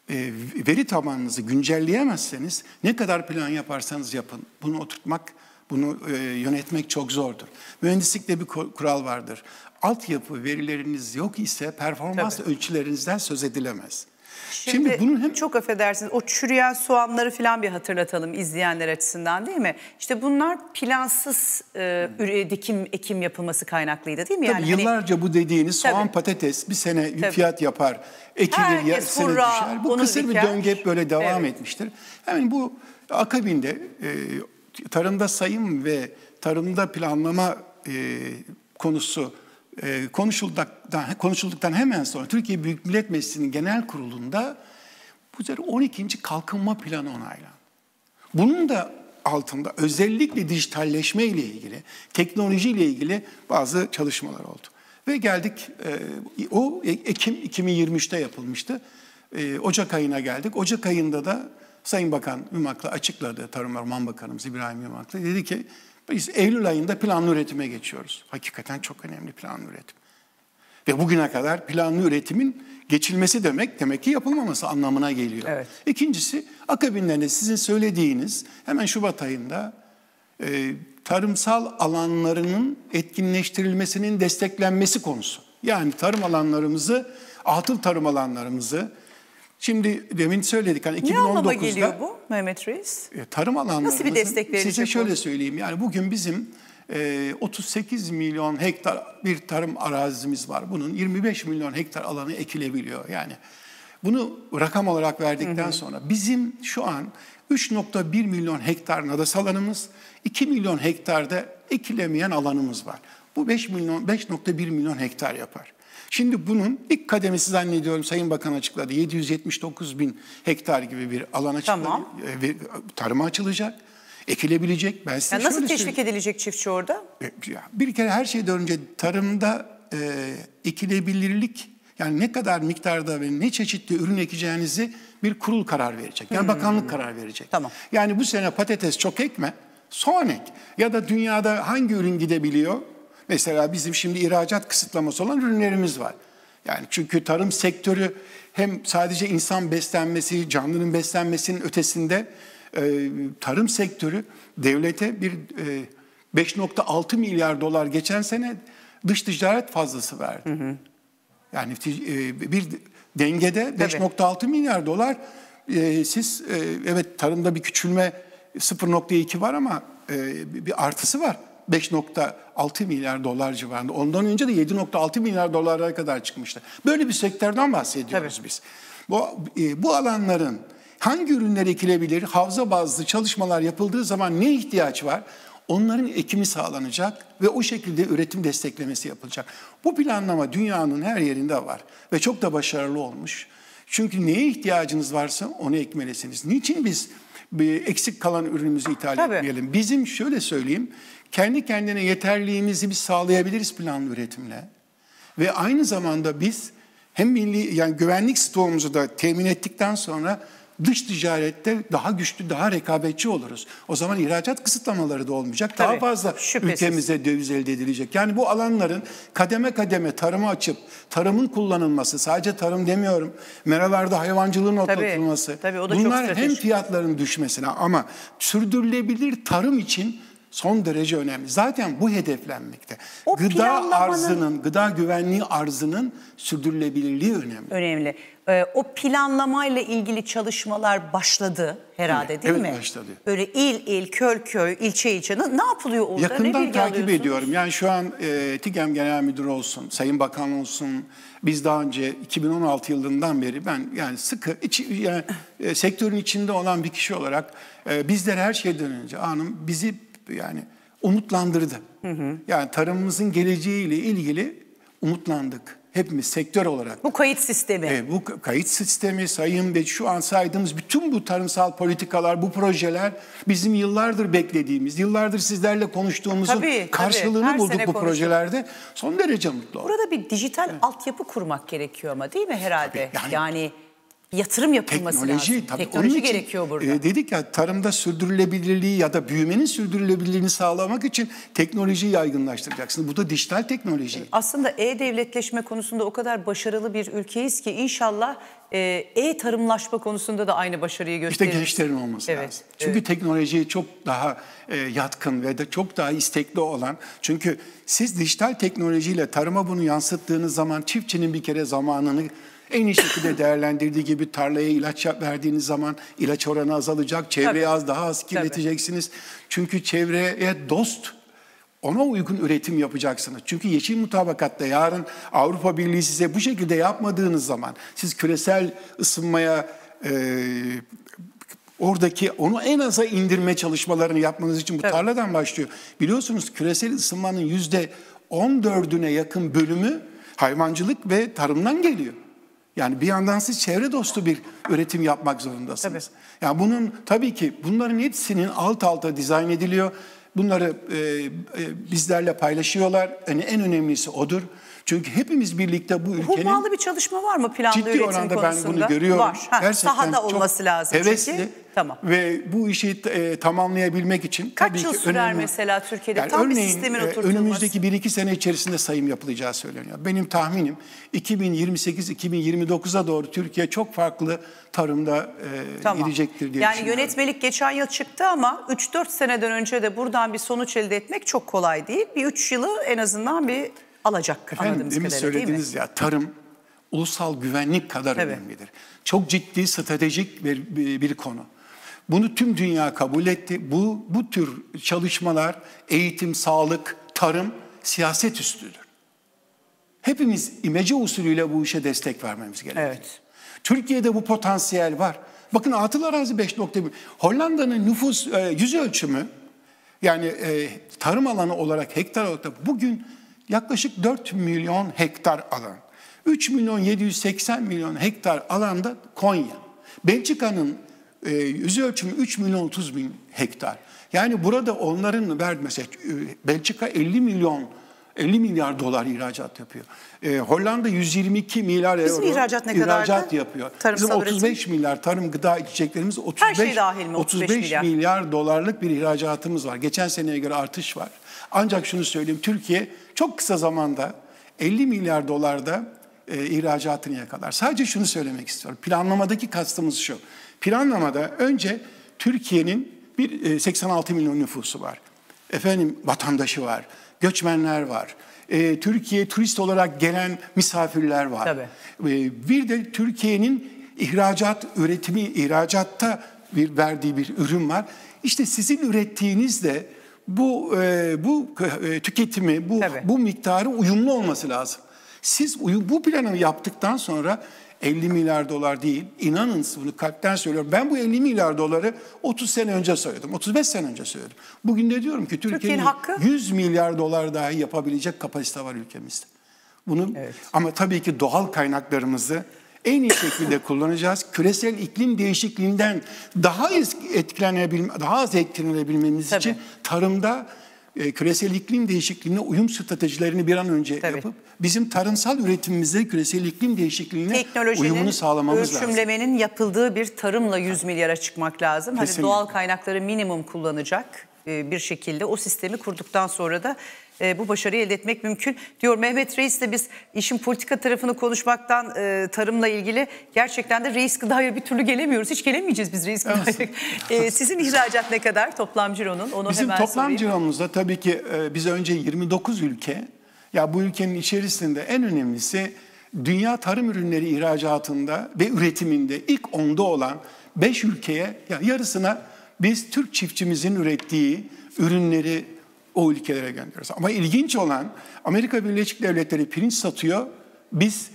e, veri tabanınızı güncelleyemezseniz ne kadar plan yaparsanız yapın bunu oturtmak, bunu e, yönetmek çok zordur. Mühendislikte bir kural vardır. Altyapı verileriniz yok ise performans Tabii. ölçülerinizden söz edilemez. Şimdi, Şimdi bunun hem çok affedersiniz o çürüyen soğanları falan bir hatırlatalım izleyenler açısından değil mi? İşte bunlar plansız e, dikim ekim yapılması kaynaklıydı değil mi? Yani Tabii hani, yıllarca bu dediğiniz soğan tabii. patates bir sene Tabii. fiyat yapar, ekilir, Herkes, sene düşer. Bu kısır diker. bir döngü hep böyle devam evet. etmiştir. Hemen bu akabinde e, tarımda sayım ve tarımda planlama e, konusu ee, konuşulduktan, konuşulduktan hemen sonra Türkiye Büyük Millet Meclisi'nin genel kurulunda bu üzere 12. kalkınma planı onaylandı. Bunun da altında özellikle dijitalleşme ile ilgili, teknoloji ile ilgili bazı çalışmalar oldu. Ve geldik, e, o Ekim 2023'te yapılmıştı. E, Ocak ayına geldik. Ocak ayında da Sayın Bakan Ümak'la açıkladı, Tarım Orman Bakanımız İbrahim Ümak'la. Dedi ki biz Eylül ayında planlı üretime geçiyoruz. Hakikaten çok önemli planlı üretim. Ve bugüne kadar planlı üretimin geçilmesi demek demek ki yapılmaması anlamına geliyor. Evet. İkincisi akabinde sizin söylediğiniz hemen Şubat ayında e, tarımsal alanlarının etkinleştirilmesinin desteklenmesi konusu. Yani tarım alanlarımızı, atıl tarım alanlarımızı Şimdi demin söyledik hani 2019'da... Ne anlama geliyor bu Mehmet Reis? E, tarım alanlarımızın... Nasıl bir destek verecek Size şöyle söyleyeyim yani bugün bizim 38 e, milyon hektar bir tarım arazimiz var. Bunun 25 milyon hektar alanı ekilebiliyor yani. Bunu rakam olarak verdikten hı hı. sonra bizim şu an 3.1 milyon hektar nadas alanımız, 2 milyon hektarda ekilemeyen alanımız var. Bu 5 milyon 5.1 milyon hektar yapar. Şimdi bunun ilk kademesi zannediyorum Sayın Bakan açıkladı. 779 bin hektar gibi bir alan açıkladı. Tamam. E, tarıma açılacak ekilebilecek. Ben size yani nasıl teşvik edilecek çiftçi orada? E, bir kere her şeyden önce tarımda e, ekilebilirlik yani ne kadar miktarda ve ne çeşitli ürün ekeceğinizi bir kurul karar verecek. Yani hmm. bakanlık karar verecek. Tamam. Yani bu sene patates çok ekme, soğan ek. Ya da dünyada hangi ürün gidebiliyor? Mesela bizim şimdi ihracat kısıtlaması olan ürünlerimiz var. Yani çünkü tarım sektörü hem sadece insan beslenmesi, canlının beslenmesinin ötesinde e, tarım sektörü devlete bir e, 5.6 milyar dolar geçen sene dış ticaret fazlası verdi. Hı hı. Yani e, bir dengede 5.6 milyar dolar e, siz e, evet tarımda bir küçülme 0.2 var ama e, bir artısı var. 5.6 milyar dolar civarında. Ondan önce de 7.6 milyar dolara kadar çıkmıştı. Böyle bir sektörden bahsediyoruz Tabii. biz. Bu, e, bu alanların hangi ürünler ekilebilir, havza bazlı çalışmalar yapıldığı zaman ne ihtiyaç var? Onların ekimi sağlanacak ve o şekilde üretim desteklemesi yapılacak. Bu planlama dünyanın her yerinde var ve çok da başarılı olmuş. Çünkü neye ihtiyacınız varsa onu ekmelisiniz. Niçin biz eksik kalan ürünümüzü ithal Tabii. etmeyelim? Bizim şöyle söyleyeyim, kendi kendine yeterliğimizi biz sağlayabiliriz planlı üretimle. Ve aynı zamanda biz hem milli yani güvenlik stoğumuzu da temin ettikten sonra dış ticarette daha güçlü, daha rekabetçi oluruz. O zaman ihracat kısıtlamaları da olmayacak. Tabii, daha fazla şüphesiz. ülkemize döviz elde edilecek. Yani bu alanların kademe kademe tarımı açıp tarımın kullanılması, sadece tarım demiyorum, meralarda hayvancılığın otlatılması. bunlar çok hem fiyatların düşmesine ama sürdürülebilir tarım için son derece önemli. Zaten bu hedeflenmekte. O gıda arzının, gıda güvenliği arzının sürdürülebilirliği önemli. Önemli. Ee, o planlamayla ilgili çalışmalar başladı herhalde evet, değil evet, mi? Evet başladı. Böyle il il, köy köy, ilçe ilçe ne yapılıyor orada? Yakından takip ediyorum. Yani şu an e, TİGEM Genel Müdürü olsun, Sayın Bakan olsun, biz daha önce 2016 yılından beri ben yani sıkı içi, yani, e, sektörün içinde olan bir kişi olarak e, bizler her şeyden önce anım bizi yani umutlandırdı. Hı hı. Yani tarımımızın geleceğiyle ilgili umutlandık. Hepimiz sektör olarak. Bu kayıt sistemi. E, bu kayıt sistemi sayın ve şu an saydığımız bütün bu tarımsal politikalar, bu projeler bizim yıllardır beklediğimiz, yıllardır sizlerle konuştuğumuzun tabii, karşılığını tabii. bulduk bu konuştum. projelerde. Son derece mutlu Burada bir dijital evet. altyapı kurmak gerekiyor ama değil mi herhalde? Tabii, yani... yani yatırım yapılması teknoloji, lazım. Tabii teknoloji için, gerekiyor burada. E, dedik ya tarımda sürdürülebilirliği ya da büyümenin sürdürülebilirliğini sağlamak için teknolojiyi yaygınlaştıracaksın. Bu da dijital teknoloji. E, aslında e-devletleşme konusunda o kadar başarılı bir ülkeyiz ki inşallah e, e-tarımlaşma konusunda da aynı başarıyı gösteriyor. İşte gençlerin olması evet, lazım. Çünkü evet. teknolojiye çok daha e, yatkın ve de çok daha istekli olan. Çünkü siz dijital teknolojiyle tarıma bunu yansıttığınız zaman çiftçinin bir kere zamanını en iyi şekilde değerlendirdiği gibi tarlaya ilaç verdiğiniz zaman ilaç oranı azalacak. Çevreyi Tabii. az daha az kirleteceksiniz. Tabii. Çünkü çevreye dost ona uygun üretim yapacaksınız. Çünkü yeşil mutabakatta yarın Avrupa Birliği size bu şekilde yapmadığınız zaman siz küresel ısınmaya e, oradaki onu en aza indirme çalışmalarını yapmanız için bu evet. tarladan başlıyor. Biliyorsunuz küresel ısınmanın yüzde 14'üne yakın bölümü hayvancılık ve tarımdan geliyor. Yani bir yandan siz çevre dostu bir üretim yapmak zorundasınız. Tabii. Yani bunun tabii ki bunların hepsinin alt alta dizayn ediliyor. Bunları e, e, bizlerle paylaşıyorlar. Yani en önemlisi odur. Çünkü hepimiz birlikte bu ülkenin... Hummalı bir çalışma var mı planda ciddi oranda konusunda? ben bunu görüyorum. Var. Ha, Gerçekten sahada olması lazım hevesli. Çünkü. Tamam. Ve bu işi e, tamamlayabilmek için Kaç tabii yıl ki sürer önemli. mesela Türkiye'de yani tam örneğin, bir sistemin e, oturtulması? Önümüzdeki bir iki sene içerisinde sayım yapılacağı söyleniyor. Benim tahminim 2028-2029'a doğru Türkiye çok farklı tarımda e, tamam. gidecektir diye Yani yönetmelik geçen yıl çıktı ama 3-4 seneden önce de buradan bir sonuç elde etmek çok kolay değil. Bir 3 yılı en azından bir alacak Efendim, anladığımız kadarıyla söylediniz ya tarım ulusal güvenlik kadar evet. önemlidir. Çok ciddi stratejik bir, bir, bir konu. Bunu tüm dünya kabul etti. Bu, bu tür çalışmalar eğitim, sağlık, tarım siyaset üstüdür. Hepimiz imece usulüyle bu işe destek vermemiz gerekiyor. Evet. Türkiye'de bu potansiyel var. Bakın atıl arazi 5.1. Hollanda'nın nüfus e, yüz ölçümü yani e, tarım alanı olarak hektar olarak bugün yaklaşık 4 milyon hektar alan. 3 milyon 780 milyon hektar alanda Konya. Belçika'nın e, yüz ölçümü 3 milyon 30 bin hektar. Yani burada onların vermesi, e, Belçika 50 milyon 50 milyar dolar ihracat yapıyor. E, Hollanda 122 milyar Bizim ihracat, ne ihracat yapıyor. Tarım Bizim 35 üretim. milyar tarım gıda içeceklerimiz 35 Her şey dahil mi? 35, 35 milyar. milyar dolarlık bir ihracatımız var. Geçen seneye göre artış var. Ancak şunu söyleyeyim Türkiye çok kısa zamanda 50 milyar dolarda e, ihracatını yakalar. Sadece şunu söylemek istiyorum. Planlamadaki kastımız şu. Planlamada önce Türkiye'nin bir e, 86 milyon nüfusu var. Efendim vatandaşı var, göçmenler var. E, Türkiye turist olarak gelen misafirler var. Tabii. E, bir de Türkiye'nin ihracat üretimi, ihracatta bir verdiği bir ürün var. İşte sizin de bu e, bu e, tüketimi, bu Tabii. bu miktarı uyumlu olması lazım. Siz bu planı yaptıktan sonra 50 milyar dolar değil, inanın bunu kalpten söylüyorum. Ben bu 50 milyar doları 30 sene önce söyledim, 35 sene önce söyledim. Bugün de diyorum ki Türkiye'nin Türkiye 100 milyar dolar daha yapabilecek kapasite var ülkemizde. Bunu evet. ama tabii ki doğal kaynaklarımızı en iyi şekilde kullanacağız. Küresel iklim değişikliğinden daha az etkilenebilme, daha az etkilenebilmemiz Tabii. için tarımda e, küresel iklim değişikliğine uyum stratejilerini bir an önce Tabii. yapıp bizim tarımsal üretimimizde küresel iklim değişikliğine uyumunu sağlamamız lazım. ölçümlemenin yapıldığı bir tarımla 100 milyara çıkmak lazım. Hani Kesinlikle. Hani doğal kaynakları minimum kullanacak e, bir şekilde o sistemi kurduktan sonra da e, bu başarıyı elde etmek mümkün. Diyor Mehmet Reis de biz işin politika tarafını konuşmaktan e, tarımla ilgili gerçekten de reis gıdaya bir türlü gelemiyoruz. Hiç gelemeyeceğiz biz reis gıdaya. Evet. E, sizin ihracat ne kadar toplam cironun? Onu Bizim hemen toplam ciromuzda tabii ki e, biz önce 29 ülke ya bu ülkenin içerisinde en önemlisi dünya tarım ürünleri ihracatında ve üretiminde ilk onda olan 5 ülkeye ya yarısına biz Türk çiftçimizin ürettiği ürünleri o ülkelere gönderiyoruz. Ama ilginç olan Amerika Birleşik Devletleri pirinç satıyor. Biz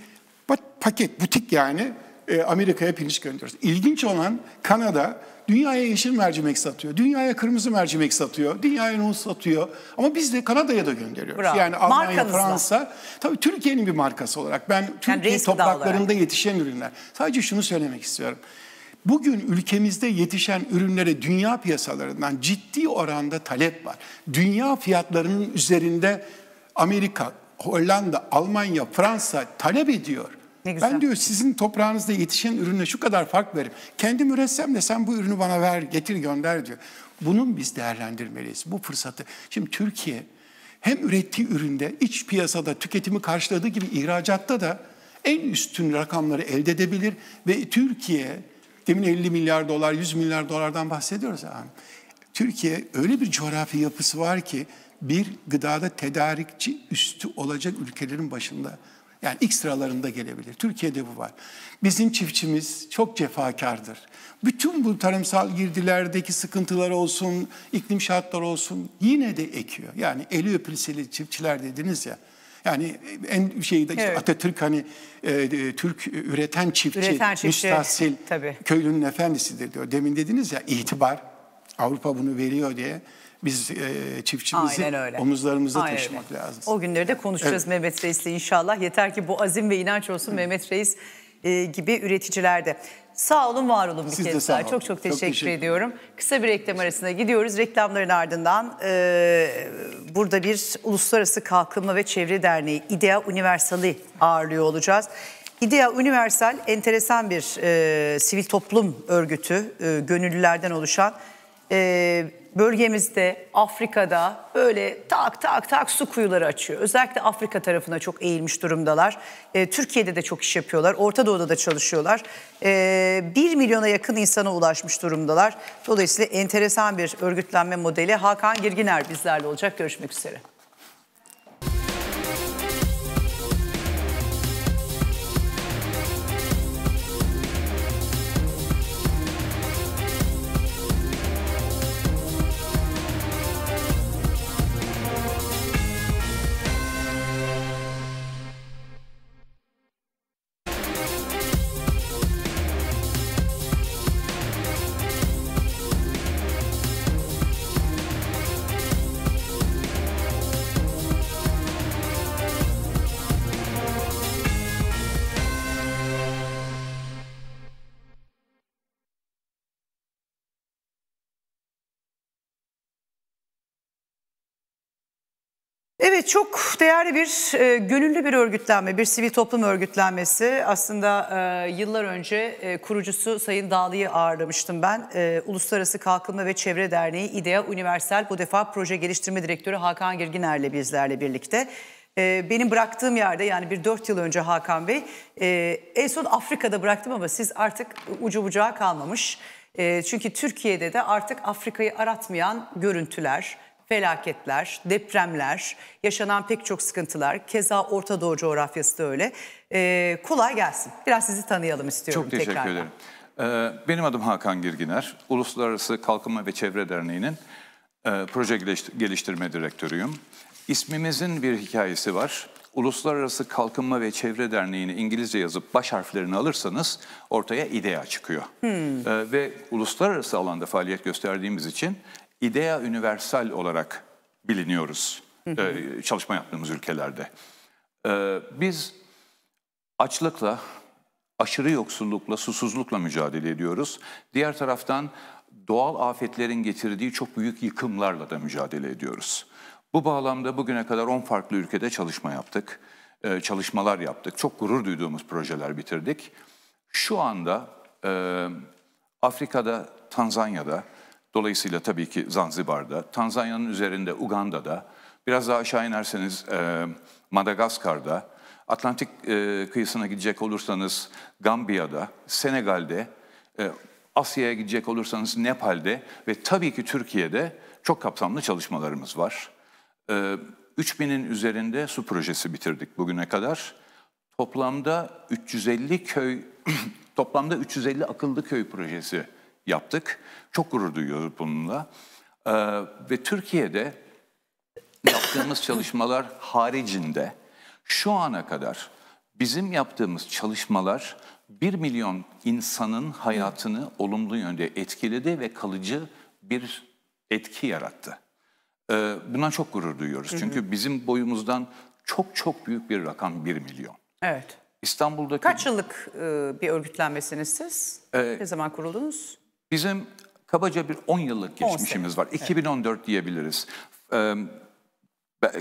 paket, butik yani e, Amerika'ya pirinç gönderiyoruz. İlginç olan Kanada dünyaya yeşil mercimek satıyor, dünyaya kırmızı mercimek satıyor, dünyaya nohut satıyor. Ama biz de Kanada'ya da gönderiyoruz. Bravo. Yani Almanya, Markanız Fransa. Da. Tabii Türkiye'nin bir markası olarak. Ben Türkiye yani topraklarında yetişen ürünler. Sadece şunu söylemek istiyorum. Bugün ülkemizde yetişen ürünlere dünya piyasalarından ciddi oranda talep var. Dünya fiyatlarının üzerinde Amerika, Hollanda, Almanya, Fransa talep ediyor. Ne güzel. Ben diyor sizin toprağınızda yetişen ürüne şu kadar fark verim. Kendim üretsem de sen bu ürünü bana ver, getir gönder diyor. Bunun biz değerlendirmeliyiz. Bu fırsatı. Şimdi Türkiye hem ürettiği üründe iç piyasada tüketimi karşıladığı gibi ihracatta da en üstün rakamları elde edebilir ve Türkiye Demin 50 milyar dolar, 100 milyar dolardan bahsediyoruz abi. Türkiye öyle bir coğrafi yapısı var ki bir gıdada tedarikçi üstü olacak ülkelerin başında. Yani ilk sıralarında gelebilir. Türkiye'de bu var. Bizim çiftçimiz çok cefakardır. Bütün bu tarımsal girdilerdeki sıkıntılar olsun, iklim şartları olsun yine de ekiyor. Yani eli öpülseli çiftçiler dediniz ya. Yani e, en şeyde işte evet. Atatürk hani e, e, Türk üreten çiftçi, üreten çiftçi müstahsil tabii. köylünün efendisidir diyor. Demin dediniz ya itibar Avrupa bunu veriyor diye biz e, çiftçimizi omuzlarımıza Aynen taşımak öyle. lazım. O günleri de konuşacağız evet. Mehmet Reis'le inşallah. Yeter ki bu azim ve inanç olsun Hı. Mehmet Reis. E, gibi üreticilerde. Sağ olun, var olun bir Siz kez daha. Olun. Çok çok teşekkür, çok teşekkür ediyorum. Kısa bir reklam arasında gidiyoruz. Reklamların ardından e, burada bir Uluslararası Kalkınma ve Çevre Derneği İDEA Universal'i ağırlıyor olacağız. İDEA Universal enteresan bir e, sivil toplum örgütü, e, gönüllülerden oluşan e, bölgemizde, Afrika'da böyle tak tak tak su kuyuları açıyor. Özellikle Afrika tarafına çok eğilmiş durumdalar. E, Türkiye'de de çok iş yapıyorlar. Orta Doğu'da da çalışıyorlar. E, ee, 1 milyona yakın insana ulaşmış durumdalar. Dolayısıyla enteresan bir örgütlenme modeli. Hakan Girginer bizlerle olacak. Görüşmek üzere. Evet çok değerli bir e, gönüllü bir örgütlenme, bir sivil toplum örgütlenmesi. Aslında e, yıllar önce e, kurucusu Sayın Dağlı'yı ağırlamıştım ben. E, Uluslararası Kalkınma ve Çevre Derneği İDEA Universal bu defa proje geliştirme direktörü Hakan Girginer'le bizlerle birlikte. E, benim bıraktığım yerde yani bir dört yıl önce Hakan Bey e, en son Afrika'da bıraktım ama siz artık ucu bucağı kalmamış. E, çünkü Türkiye'de de artık Afrika'yı aratmayan görüntüler, felaketler, depremler, yaşanan pek çok sıkıntılar, keza Orta Doğu coğrafyası da öyle. Ee, kolay gelsin. Biraz sizi tanıyalım istiyorum Çok teşekkür tekrardan. ederim. Ee, benim adım Hakan Girginer. Uluslararası Kalkınma ve Çevre Derneği'nin e, proje geliştirme direktörüyüm. İsmimizin bir hikayesi var. Uluslararası Kalkınma ve Çevre Derneği'ni İngilizce yazıp baş harflerini alırsanız ortaya idea çıkıyor. Hmm. Ee, ve uluslararası alanda faaliyet gösterdiğimiz için idea universal olarak biliniyoruz e, çalışma yaptığımız ülkelerde. E, biz açlıkla, aşırı yoksullukla, susuzlukla mücadele ediyoruz. Diğer taraftan doğal afetlerin getirdiği çok büyük yıkımlarla da mücadele ediyoruz. Bu bağlamda bugüne kadar 10 farklı ülkede çalışma yaptık, e, çalışmalar yaptık. Çok gurur duyduğumuz projeler bitirdik. Şu anda e, Afrika'da, Tanzanya'da, Dolayısıyla tabii ki Zanzibar'da, Tanzanya'nın üzerinde Uganda'da, biraz daha aşağı inerseniz e, Madagaskar'da, Atlantik e, kıyısına gidecek olursanız Gambiya'da, Senegal'de, e, Asya'ya gidecek olursanız Nepal'de ve tabii ki Türkiye'de çok kapsamlı çalışmalarımız var. E, 3000'in üzerinde su projesi bitirdik bugüne kadar. Toplamda 350 köy, toplamda 350 akıllı köy projesi yaptık. Çok gurur duyuyoruz bununla. Ee, ve Türkiye'de yaptığımız çalışmalar haricinde şu ana kadar bizim yaptığımız çalışmalar 1 milyon insanın hayatını olumlu yönde etkiledi ve kalıcı bir etki yarattı. Ee, bundan çok gurur duyuyoruz. hı. Çünkü bizim boyumuzdan çok çok büyük bir rakam 1 milyon. Evet. İstanbul'daki... Kaç yıllık e, bir örgütlenmesiniz siz? Ee, ne zaman kuruldunuz? Bizim kabaca bir 10 yıllık geçmişimiz var. 2014 evet. diyebiliriz. Ee,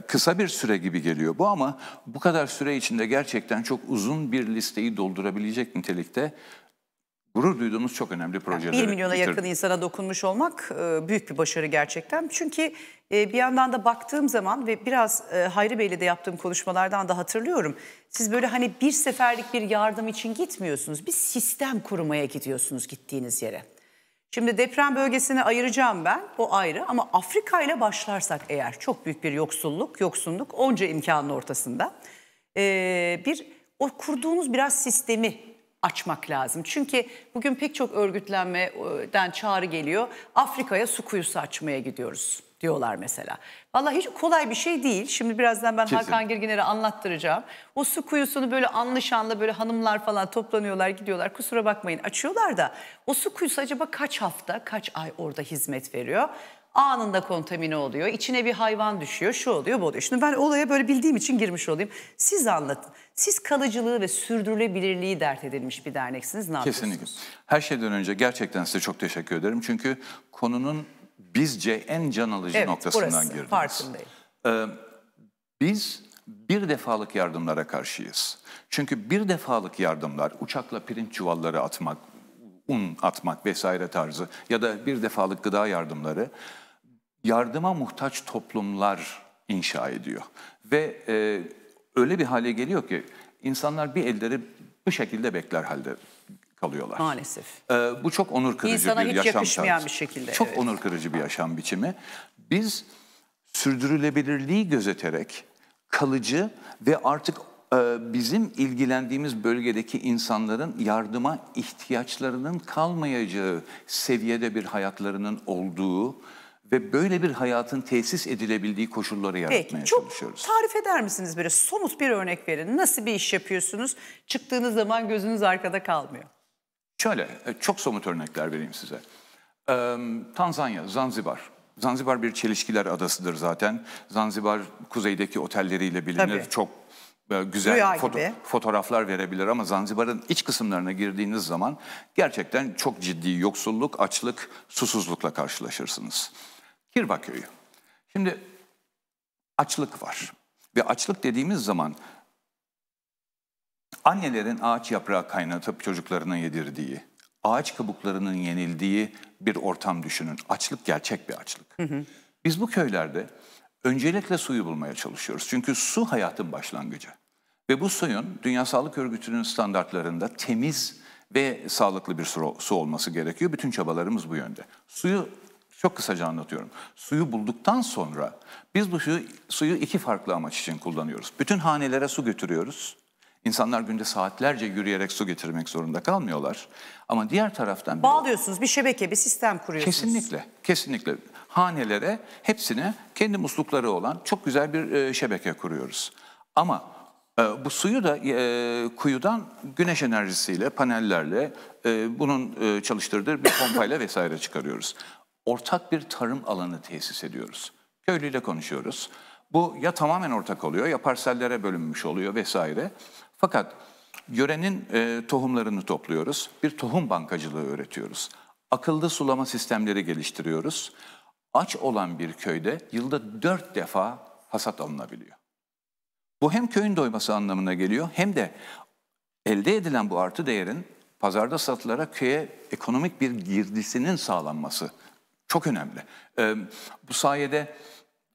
kısa bir süre gibi geliyor bu ama bu kadar süre içinde gerçekten çok uzun bir listeyi doldurabilecek nitelikte gurur duyduğumuz çok önemli projeler. Yani 1 milyona bitirdim. yakın insana dokunmuş olmak büyük bir başarı gerçekten. Çünkü bir yandan da baktığım zaman ve biraz Hayri Bey'le de yaptığım konuşmalardan da hatırlıyorum. Siz böyle hani bir seferlik bir yardım için gitmiyorsunuz. Bir sistem kurmaya gidiyorsunuz gittiğiniz yere. Şimdi deprem bölgesini ayıracağım ben o ayrı ama Afrika ile başlarsak eğer çok büyük bir yoksulluk, yoksunluk onca imkanın ortasında ee, bir o kurduğunuz biraz sistemi açmak lazım. Çünkü bugün pek çok örgütlenmeden çağrı geliyor Afrika'ya su kuyusu açmaya gidiyoruz diyorlar mesela. Vallahi hiç kolay bir şey değil. Şimdi birazdan ben Kesin. Hakan Girginer'e anlattıracağım. O su kuyusunu böyle anlı böyle hanımlar falan toplanıyorlar gidiyorlar. Kusura bakmayın açıyorlar da o su kuyusu acaba kaç hafta kaç ay orada hizmet veriyor? anında kontamine oluyor. İçine bir hayvan düşüyor. Şu oluyor, bu oluyor. Şimdi ben olaya böyle bildiğim için girmiş olayım. Siz anlatın. Siz kalıcılığı ve sürdürülebilirliği dert edilmiş bir derneksiniz. Ne Kesinlikle. Her şeyden önce gerçekten size çok teşekkür ederim. Çünkü konunun bizce en can alıcı evet, noktasından burası, Farkındayım. Ee, biz bir defalık yardımlara karşıyız. Çünkü bir defalık yardımlar uçakla pirinç çuvalları atmak, un atmak vesaire tarzı ya da bir defalık gıda yardımları yardıma muhtaç toplumlar inşa ediyor. Ve e, öyle bir hale geliyor ki insanlar bir elleri bu şekilde bekler halde kalıyorlar. Maalesef. Ee, bu çok onur kırıcı İnsana bir hiç yaşam yakışmayan tarzı. bir şekilde. Çok evet. onur kırıcı bir yaşam biçimi. Biz sürdürülebilirliği gözeterek kalıcı ve artık e, bizim ilgilendiğimiz bölgedeki insanların yardıma ihtiyaçlarının kalmayacağı seviyede bir hayatlarının olduğu ve böyle bir hayatın tesis edilebildiği koşulları yaratmaya Peki, çok çalışıyoruz. Tarif eder misiniz böyle somut bir örnek verin. Nasıl bir iş yapıyorsunuz? Çıktığınız zaman gözünüz arkada kalmıyor. Şöyle e, çok somut örnekler vereyim size. Tanzanya, Zanzibar. Zanzibar bir çelişkiler adasıdır zaten. Zanzibar kuzeydeki otelleriyle bilinir. Tabii. Çok e, güzel foto fotoğraflar verebilir ama Zanzibar'ın iç kısımlarına girdiğiniz zaman gerçekten çok ciddi yoksulluk, açlık, susuzlukla karşılaşırsınız. Kirba köyü. Şimdi açlık var ve açlık dediğimiz zaman Annelerin ağaç yaprağı kaynatıp çocuklarına yedirdiği, ağaç kabuklarının yenildiği bir ortam düşünün. Açlık gerçek bir açlık. Hı hı. Biz bu köylerde öncelikle suyu bulmaya çalışıyoruz. Çünkü su hayatın başlangıcı. Ve bu suyun Dünya Sağlık Örgütü'nün standartlarında temiz ve sağlıklı bir su, olması gerekiyor. Bütün çabalarımız bu yönde. Suyu çok kısaca anlatıyorum. Suyu bulduktan sonra biz bu suyu, suyu iki farklı amaç için kullanıyoruz. Bütün hanelere su götürüyoruz. İnsanlar günde saatlerce yürüyerek su getirmek zorunda kalmıyorlar. Ama diğer taraftan... Bağlıyorsunuz bir şebeke, bir sistem kuruyorsunuz. Kesinlikle, kesinlikle. Hanelere hepsine kendi muslukları olan çok güzel bir e, şebeke kuruyoruz. Ama e, bu suyu da e, kuyudan güneş enerjisiyle, panellerle, bunun e, çalıştırdığı bir pompayla vesaire çıkarıyoruz. Ortak bir tarım alanı tesis ediyoruz. Köylüyle konuşuyoruz. Bu ya tamamen ortak oluyor ya parsellere bölünmüş oluyor vesaire. Fakat yörenin e, tohumlarını topluyoruz. Bir tohum bankacılığı öğretiyoruz. Akıllı sulama sistemleri geliştiriyoruz. Aç olan bir köyde yılda dört defa hasat alınabiliyor. Bu hem köyün doyması anlamına geliyor hem de elde edilen bu artı değerin pazarda satılarak köye ekonomik bir girdisinin sağlanması çok önemli. Ee, bu sayede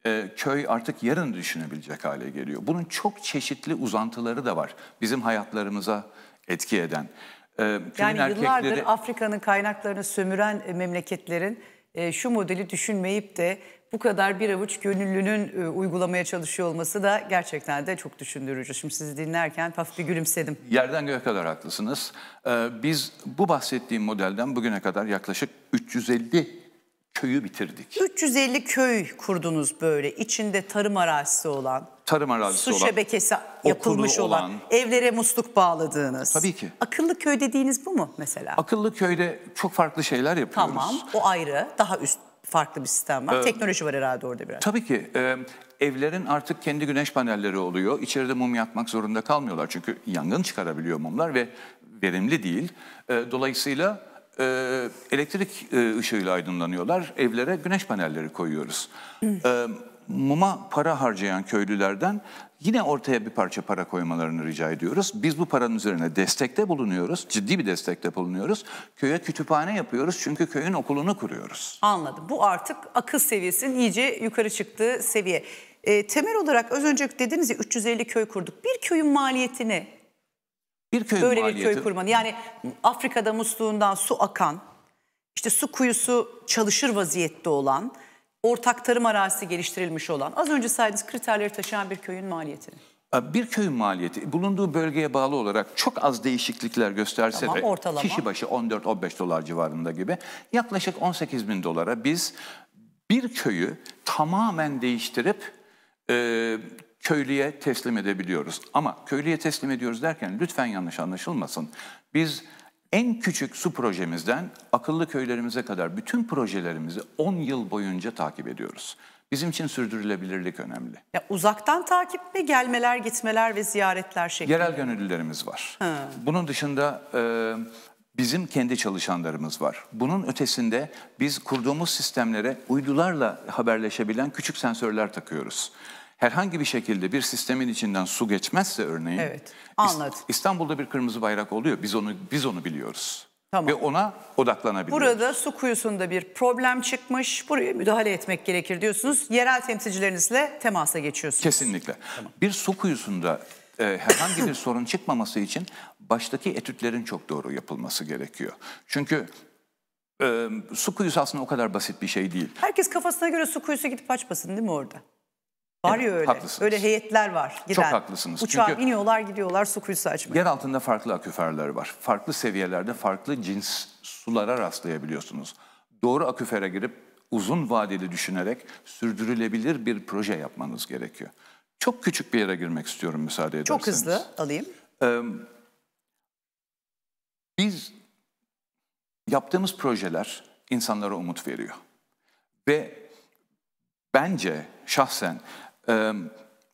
e, köy artık yarın düşünebilecek hale geliyor. Bunun çok çeşitli uzantıları da var bizim hayatlarımıza etki eden. E, yani erkekleri... yıllardır Afrika'nın kaynaklarını sömüren e, memleketlerin e, şu modeli düşünmeyip de bu kadar bir avuç gönüllünün e, uygulamaya çalışıyor olması da gerçekten de çok düşündürücü. Şimdi sizi dinlerken hafif bir gülümsedim. Yerden göğe kadar haklısınız. E, biz bu bahsettiğim modelden bugüne kadar yaklaşık 350 köyü bitirdik. 350 köy kurdunuz böyle içinde tarım arazisi olan. Tarım arazisi su olan. şebekesi yapılmış olan, olan. Evlere musluk bağladığınız. Tabii ki. Akıllı köy dediğiniz bu mu mesela? Akıllı köyde çok farklı şeyler yapıyoruz. Tamam o ayrı daha üst farklı bir sistem var. Ee, Teknoloji var herhalde orada biraz. Tabii ki. E, evlerin artık kendi güneş panelleri oluyor. İçeride mum yakmak zorunda kalmıyorlar. Çünkü yangın çıkarabiliyor mumlar ve verimli değil. E, dolayısıyla e, elektrik e, ışığıyla aydınlanıyorlar. Evlere güneş panelleri koyuyoruz. E, muma para harcayan köylülerden yine ortaya bir parça para koymalarını rica ediyoruz. Biz bu paranın üzerine destekte bulunuyoruz. Ciddi bir destekte bulunuyoruz. Köye kütüphane yapıyoruz çünkü köyün okulunu kuruyoruz. Anladım. Bu artık akıl seviyesinin iyice yukarı çıktığı seviye. E, temel olarak az önce dediniz ya 350 köy kurduk. Bir köyün maliyetini bir köy Böyle maliyeti. bir köy kurmanın. Yani Afrika'da musluğundan su akan, işte su kuyusu çalışır vaziyette olan, ortak tarım arazisi geliştirilmiş olan, az önce saydığınız kriterleri taşıyan bir köyün maliyetini. E, bir köyün maliyeti bulunduğu bölgeye bağlı olarak çok az değişiklikler gösterse tamam, de ortalama. kişi başı 14-15 dolar civarında gibi yaklaşık 18 bin dolara biz bir köyü tamamen değiştirip e, köylüye teslim edebiliyoruz. Ama köylüye teslim ediyoruz derken lütfen yanlış anlaşılmasın. Biz en küçük su projemizden akıllı köylerimize kadar bütün projelerimizi 10 yıl boyunca takip ediyoruz. Bizim için sürdürülebilirlik önemli. Ya uzaktan takip mi, gelmeler, gitmeler ve ziyaretler şeklinde? Yerel gönüllülerimiz var. Hı. Bunun dışında e, bizim kendi çalışanlarımız var. Bunun ötesinde biz kurduğumuz sistemlere uydularla haberleşebilen küçük sensörler takıyoruz herhangi bir şekilde bir sistemin içinden su geçmezse örneğin Evet. Anladım. İstanbul'da bir kırmızı bayrak oluyor. Biz onu biz onu biliyoruz. Tamam. Ve ona odaklanabiliyoruz. Burada su kuyusunda bir problem çıkmış. Buraya müdahale etmek gerekir diyorsunuz. Yerel temsilcilerinizle temasa geçiyorsunuz. Kesinlikle. Bir su kuyusunda e, herhangi bir sorun çıkmaması için baştaki etütlerin çok doğru yapılması gerekiyor. Çünkü e, su kuyusu aslında o kadar basit bir şey değil. Herkes kafasına göre su kuyusu gidip açmasın değil mi orada? Var ya öyle. Haklısınız. Öyle heyetler var giden. Çok haklısınız. Uçağa Çünkü biniyorlar gidiyorlar su kuyusu açmaya. Yer altında farklı aküferler var. Farklı seviyelerde farklı cins sulara rastlayabiliyorsunuz. Doğru aküfere girip uzun vadeli düşünerek sürdürülebilir bir proje yapmanız gerekiyor. Çok küçük bir yere girmek istiyorum müsaade ederseniz. Çok hızlı alayım. Ee, biz yaptığımız projeler insanlara umut veriyor. Ve bence şahsen e,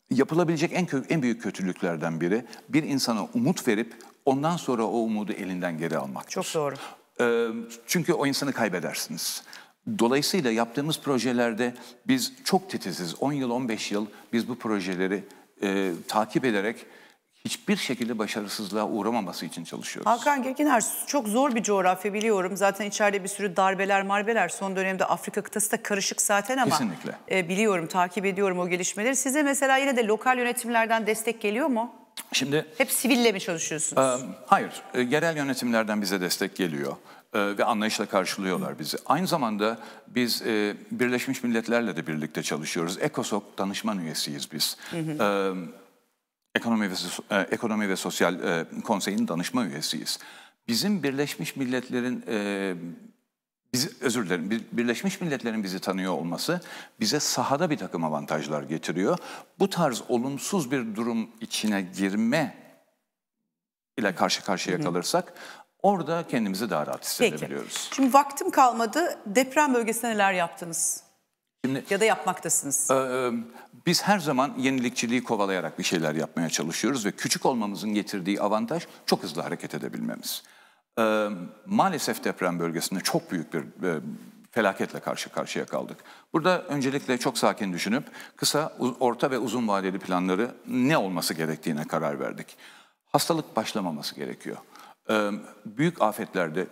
yapılabilecek en, en büyük kötülüklerden biri bir insana umut verip ondan sonra o umudu elinden geri almak. Çok doğru. E, çünkü o insanı kaybedersiniz. Dolayısıyla yaptığımız projelerde biz çok titiziz. 10 yıl, 15 yıl biz bu projeleri e, takip ederek hiçbir şekilde başarısızlığa uğramaması için çalışıyoruz. Hakan Gekiner çok zor bir coğrafya biliyorum. Zaten içeride bir sürü darbeler marbeler son dönemde Afrika kıtası da karışık zaten ama Kesinlikle. E, biliyorum takip ediyorum o gelişmeleri. Size mesela yine de lokal yönetimlerden destek geliyor mu? Şimdi Hep siville mi çalışıyorsunuz? E, hayır. E, yerel yönetimlerden bize destek geliyor ve anlayışla karşılıyorlar bizi. Aynı zamanda biz e, Birleşmiş Milletler'le de birlikte çalışıyoruz. ECOSOC danışman üyesiyiz biz. Hı hı. E, Ekonomi ve, e, Ekonomi ve Sosyal e, Konseyinin danışma üyesiyiz. Bizim Birleşmiş Milletler'in e, biz, özür dilerim, Birleşmiş Milletler'in bizi tanıyor olması bize sahada bir takım avantajlar getiriyor. Bu tarz olumsuz bir durum içine girme ile karşı karşıya kalırsak orada kendimizi daha rahat hissedebiliyoruz. Peki. Şimdi vaktim kalmadı. Deprem bölgesinde neler yaptınız? Şimdi, ya da yapmaktasınız. E, e, biz her zaman yenilikçiliği kovalayarak bir şeyler yapmaya çalışıyoruz ve küçük olmamızın getirdiği avantaj çok hızlı hareket edebilmemiz. E, maalesef deprem bölgesinde çok büyük bir e, felaketle karşı karşıya kaldık. Burada öncelikle çok sakin düşünüp kısa, orta ve uzun vadeli planları ne olması gerektiğine karar verdik. Hastalık başlamaması gerekiyor. Ee, büyük afetlerde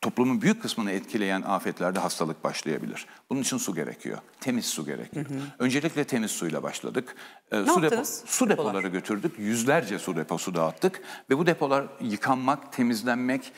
toplumun büyük kısmını etkileyen afetlerde hastalık başlayabilir. Bunun için su gerekiyor. Temiz su gerekiyor. Hı hı. Öncelikle temiz suyla başladık. Ee, ne su, depo, su depoları Depolar. götürdük. Yüzlerce su deposu dağıttık ve bu depolar yıkanmak, temizlenmek,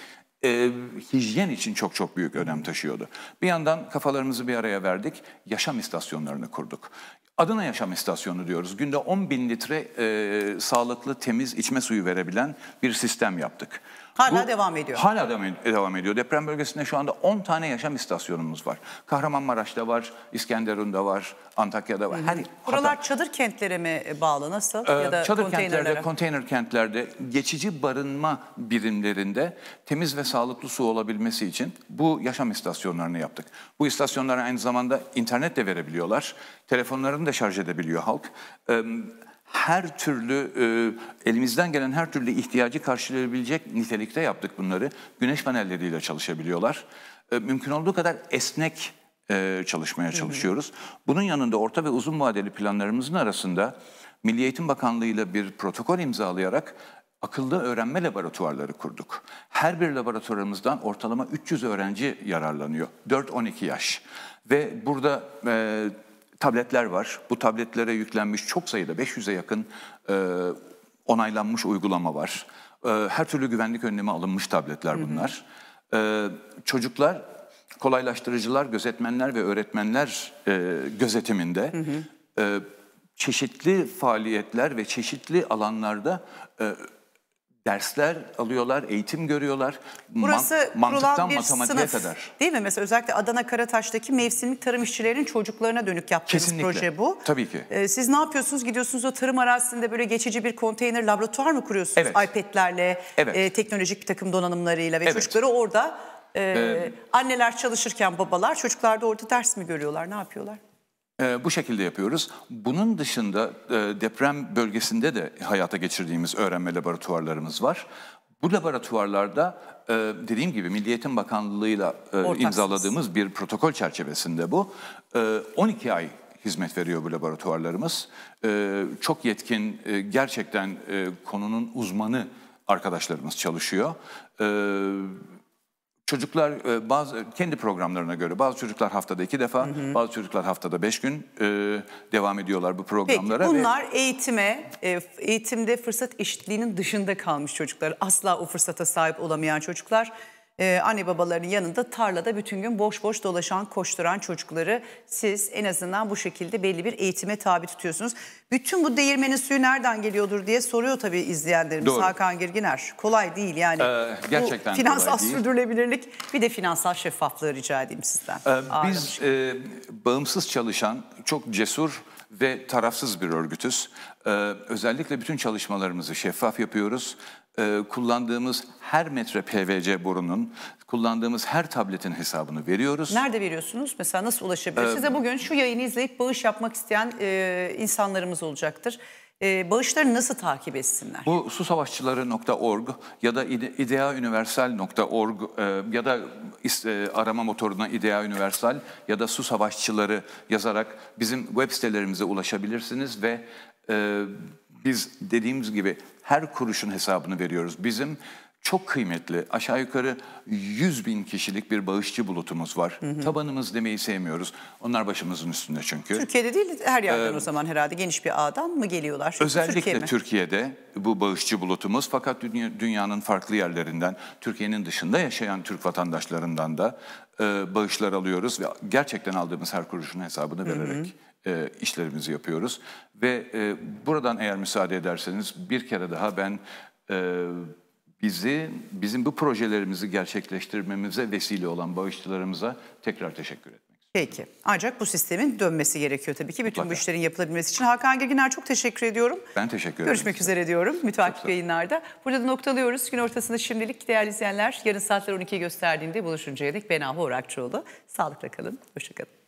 e, hijyen için çok çok büyük önem taşıyordu. Bir yandan kafalarımızı bir araya verdik, yaşam istasyonlarını kurduk. Adına Yaşam istasyonu diyoruz. Günde 10 bin litre e, sağlıklı, temiz içme suyu verebilen bir sistem yaptık. Hala Bu, devam ediyor. Hala devam ediyor. Deprem bölgesinde şu anda 10 tane yaşam istasyonumuz var. Kahramanmaraş'ta var, İskenderun'da var, Antakya'da var. Hani Buralar hatta, çadır kentlere mi bağlı nasıl? Ee, ya da çadır kentlerde, konteyner kentlerde, geçici barınma birimlerinde temiz ve sağlıklı su olabilmesi için bu yaşam istasyonlarını yaptık. Bu istasyonlar aynı zamanda internet de verebiliyorlar. Telefonlarını da şarj edebiliyor halk. Ee, her türlü e, elimizden gelen her türlü ihtiyacı karşılayabilecek nitelikte yaptık bunları. Güneş panelleriyle çalışabiliyorlar. E, mümkün olduğu kadar esnek e, çalışmaya çalışıyoruz. Hı hı. Bunun yanında orta ve uzun vadeli planlarımızın arasında Milli Eğitim Bakanlığı ile bir protokol imzalayarak akıllı öğrenme laboratuvarları kurduk. Her bir laboratuvarımızdan ortalama 300 öğrenci yararlanıyor. 4-12 yaş. Ve burada e, tabletler var. Bu tabletlere yüklenmiş çok sayıda 500'e yakın e, onaylanmış uygulama var. E, her türlü güvenlik önlemi alınmış tabletler bunlar. Hı hı. E, çocuklar kolaylaştırıcılar, gözetmenler ve öğretmenler e, gözetiminde hı hı. E, çeşitli faaliyetler ve çeşitli alanlarda e, dersler alıyorlar, eğitim görüyorlar. Burası Man mantıktan bir sınıf, kadar. Değil mi? Mesela özellikle Adana Karataş'taki mevsimlik tarım işçilerinin çocuklarına dönük yaptığınız Kesinlikle. proje bu. Tabii ki. Ee, siz ne yapıyorsunuz? Gidiyorsunuz o tarım arazisinde böyle geçici bir konteyner laboratuvar mı kuruyorsunuz? Evet. iPad'lerle, evet. E, teknolojik bir takım donanımlarıyla ve evet. çocukları orada e, ee, anneler çalışırken babalar, çocuklar da orada ders mi görüyorlar, ne yapıyorlar? Ee, bu şekilde yapıyoruz. Bunun dışında e, deprem bölgesinde de hayata geçirdiğimiz öğrenme laboratuvarlarımız var. Bu laboratuvarlarda e, dediğim gibi Milliyetin Bakanlığı'yla e, imzaladığımız bir protokol çerçevesinde bu. 12 ay hizmet veriyor bu laboratuvarlarımız. Çok yetkin, gerçekten konunun uzmanı arkadaşlarımız çalışıyor. Çocuklar e, bazı kendi programlarına göre bazı çocuklar haftada iki defa, hı hı. bazı çocuklar haftada beş gün e, devam ediyorlar bu programlara. Peki bunlar ve... eğitime, e, eğitimde fırsat eşitliğinin dışında kalmış çocuklar. Asla o fırsata sahip olamayan çocuklar ee, anne babaların yanında tarlada bütün gün boş boş dolaşan, koşturan çocukları siz en azından bu şekilde belli bir eğitime tabi tutuyorsunuz. Bütün bu değirmenin suyu nereden geliyordur diye soruyor tabii izleyenlerimiz Doğru. Hakan Girginer. Kolay değil yani. Ee, gerçekten bu finansal kolay değil. sürdürülebilirlik bir de finansal şeffaflığı rica edeyim sizden. Ee, biz e, bağımsız çalışan, çok cesur ve tarafsız bir örgütüz. Ee, özellikle bütün çalışmalarımızı şeffaf yapıyoruz ee, kullandığımız her metre PVC borunun, kullandığımız her tabletin hesabını veriyoruz. Nerede veriyorsunuz? Mesela nasıl ulaşabilir? Ee, Size bugün şu yayını izleyip bağış yapmak isteyen e, insanlarımız olacaktır. E, bağışları nasıl takip etsinler? Bu susavaşçıları.org ya da ideauniversal.org e, ya da e, arama motoruna Idea Universal ya da Su Savaşçıları yazarak bizim web sitelerimize ulaşabilirsiniz ve e, biz dediğimiz gibi her kuruşun hesabını veriyoruz. Bizim çok kıymetli aşağı yukarı 100 bin kişilik bir bağışçı bulutumuz var. Hı hı. Tabanımız demeyi sevmiyoruz. Onlar başımızın üstünde çünkü. Türkiye'de değil her yerden ee, o zaman herhalde geniş bir ağdan mı geliyorlar? özellikle Türkiye mi? Türkiye'de bu bağışçı bulutumuz fakat dünya, dünyanın farklı yerlerinden Türkiye'nin dışında yaşayan Türk vatandaşlarından da e, bağışlar alıyoruz ve gerçekten aldığımız her kuruşun hesabını vererek hı hı e, işlerimizi yapıyoruz. Ve e, buradan eğer müsaade ederseniz bir kere daha ben e, bizi, bizim bu projelerimizi gerçekleştirmemize vesile olan bağışçılarımıza tekrar teşekkür ederim. Peki. Ancak bu sistemin dönmesi gerekiyor tabii ki bütün Mutlaka. bu işlerin yapılabilmesi için. Hakan Girginer çok teşekkür ediyorum. Ben teşekkür ederim. Görüşmek üzere diyorum müteakip yayınlarda. Burada da noktalıyoruz. Gün ortasında şimdilik değerli izleyenler yarın saatler 12'yi gösterdiğinde buluşuncaya dek ben Ahu Orakçıoğlu. Sağlıkla kalın. Hoşçakalın.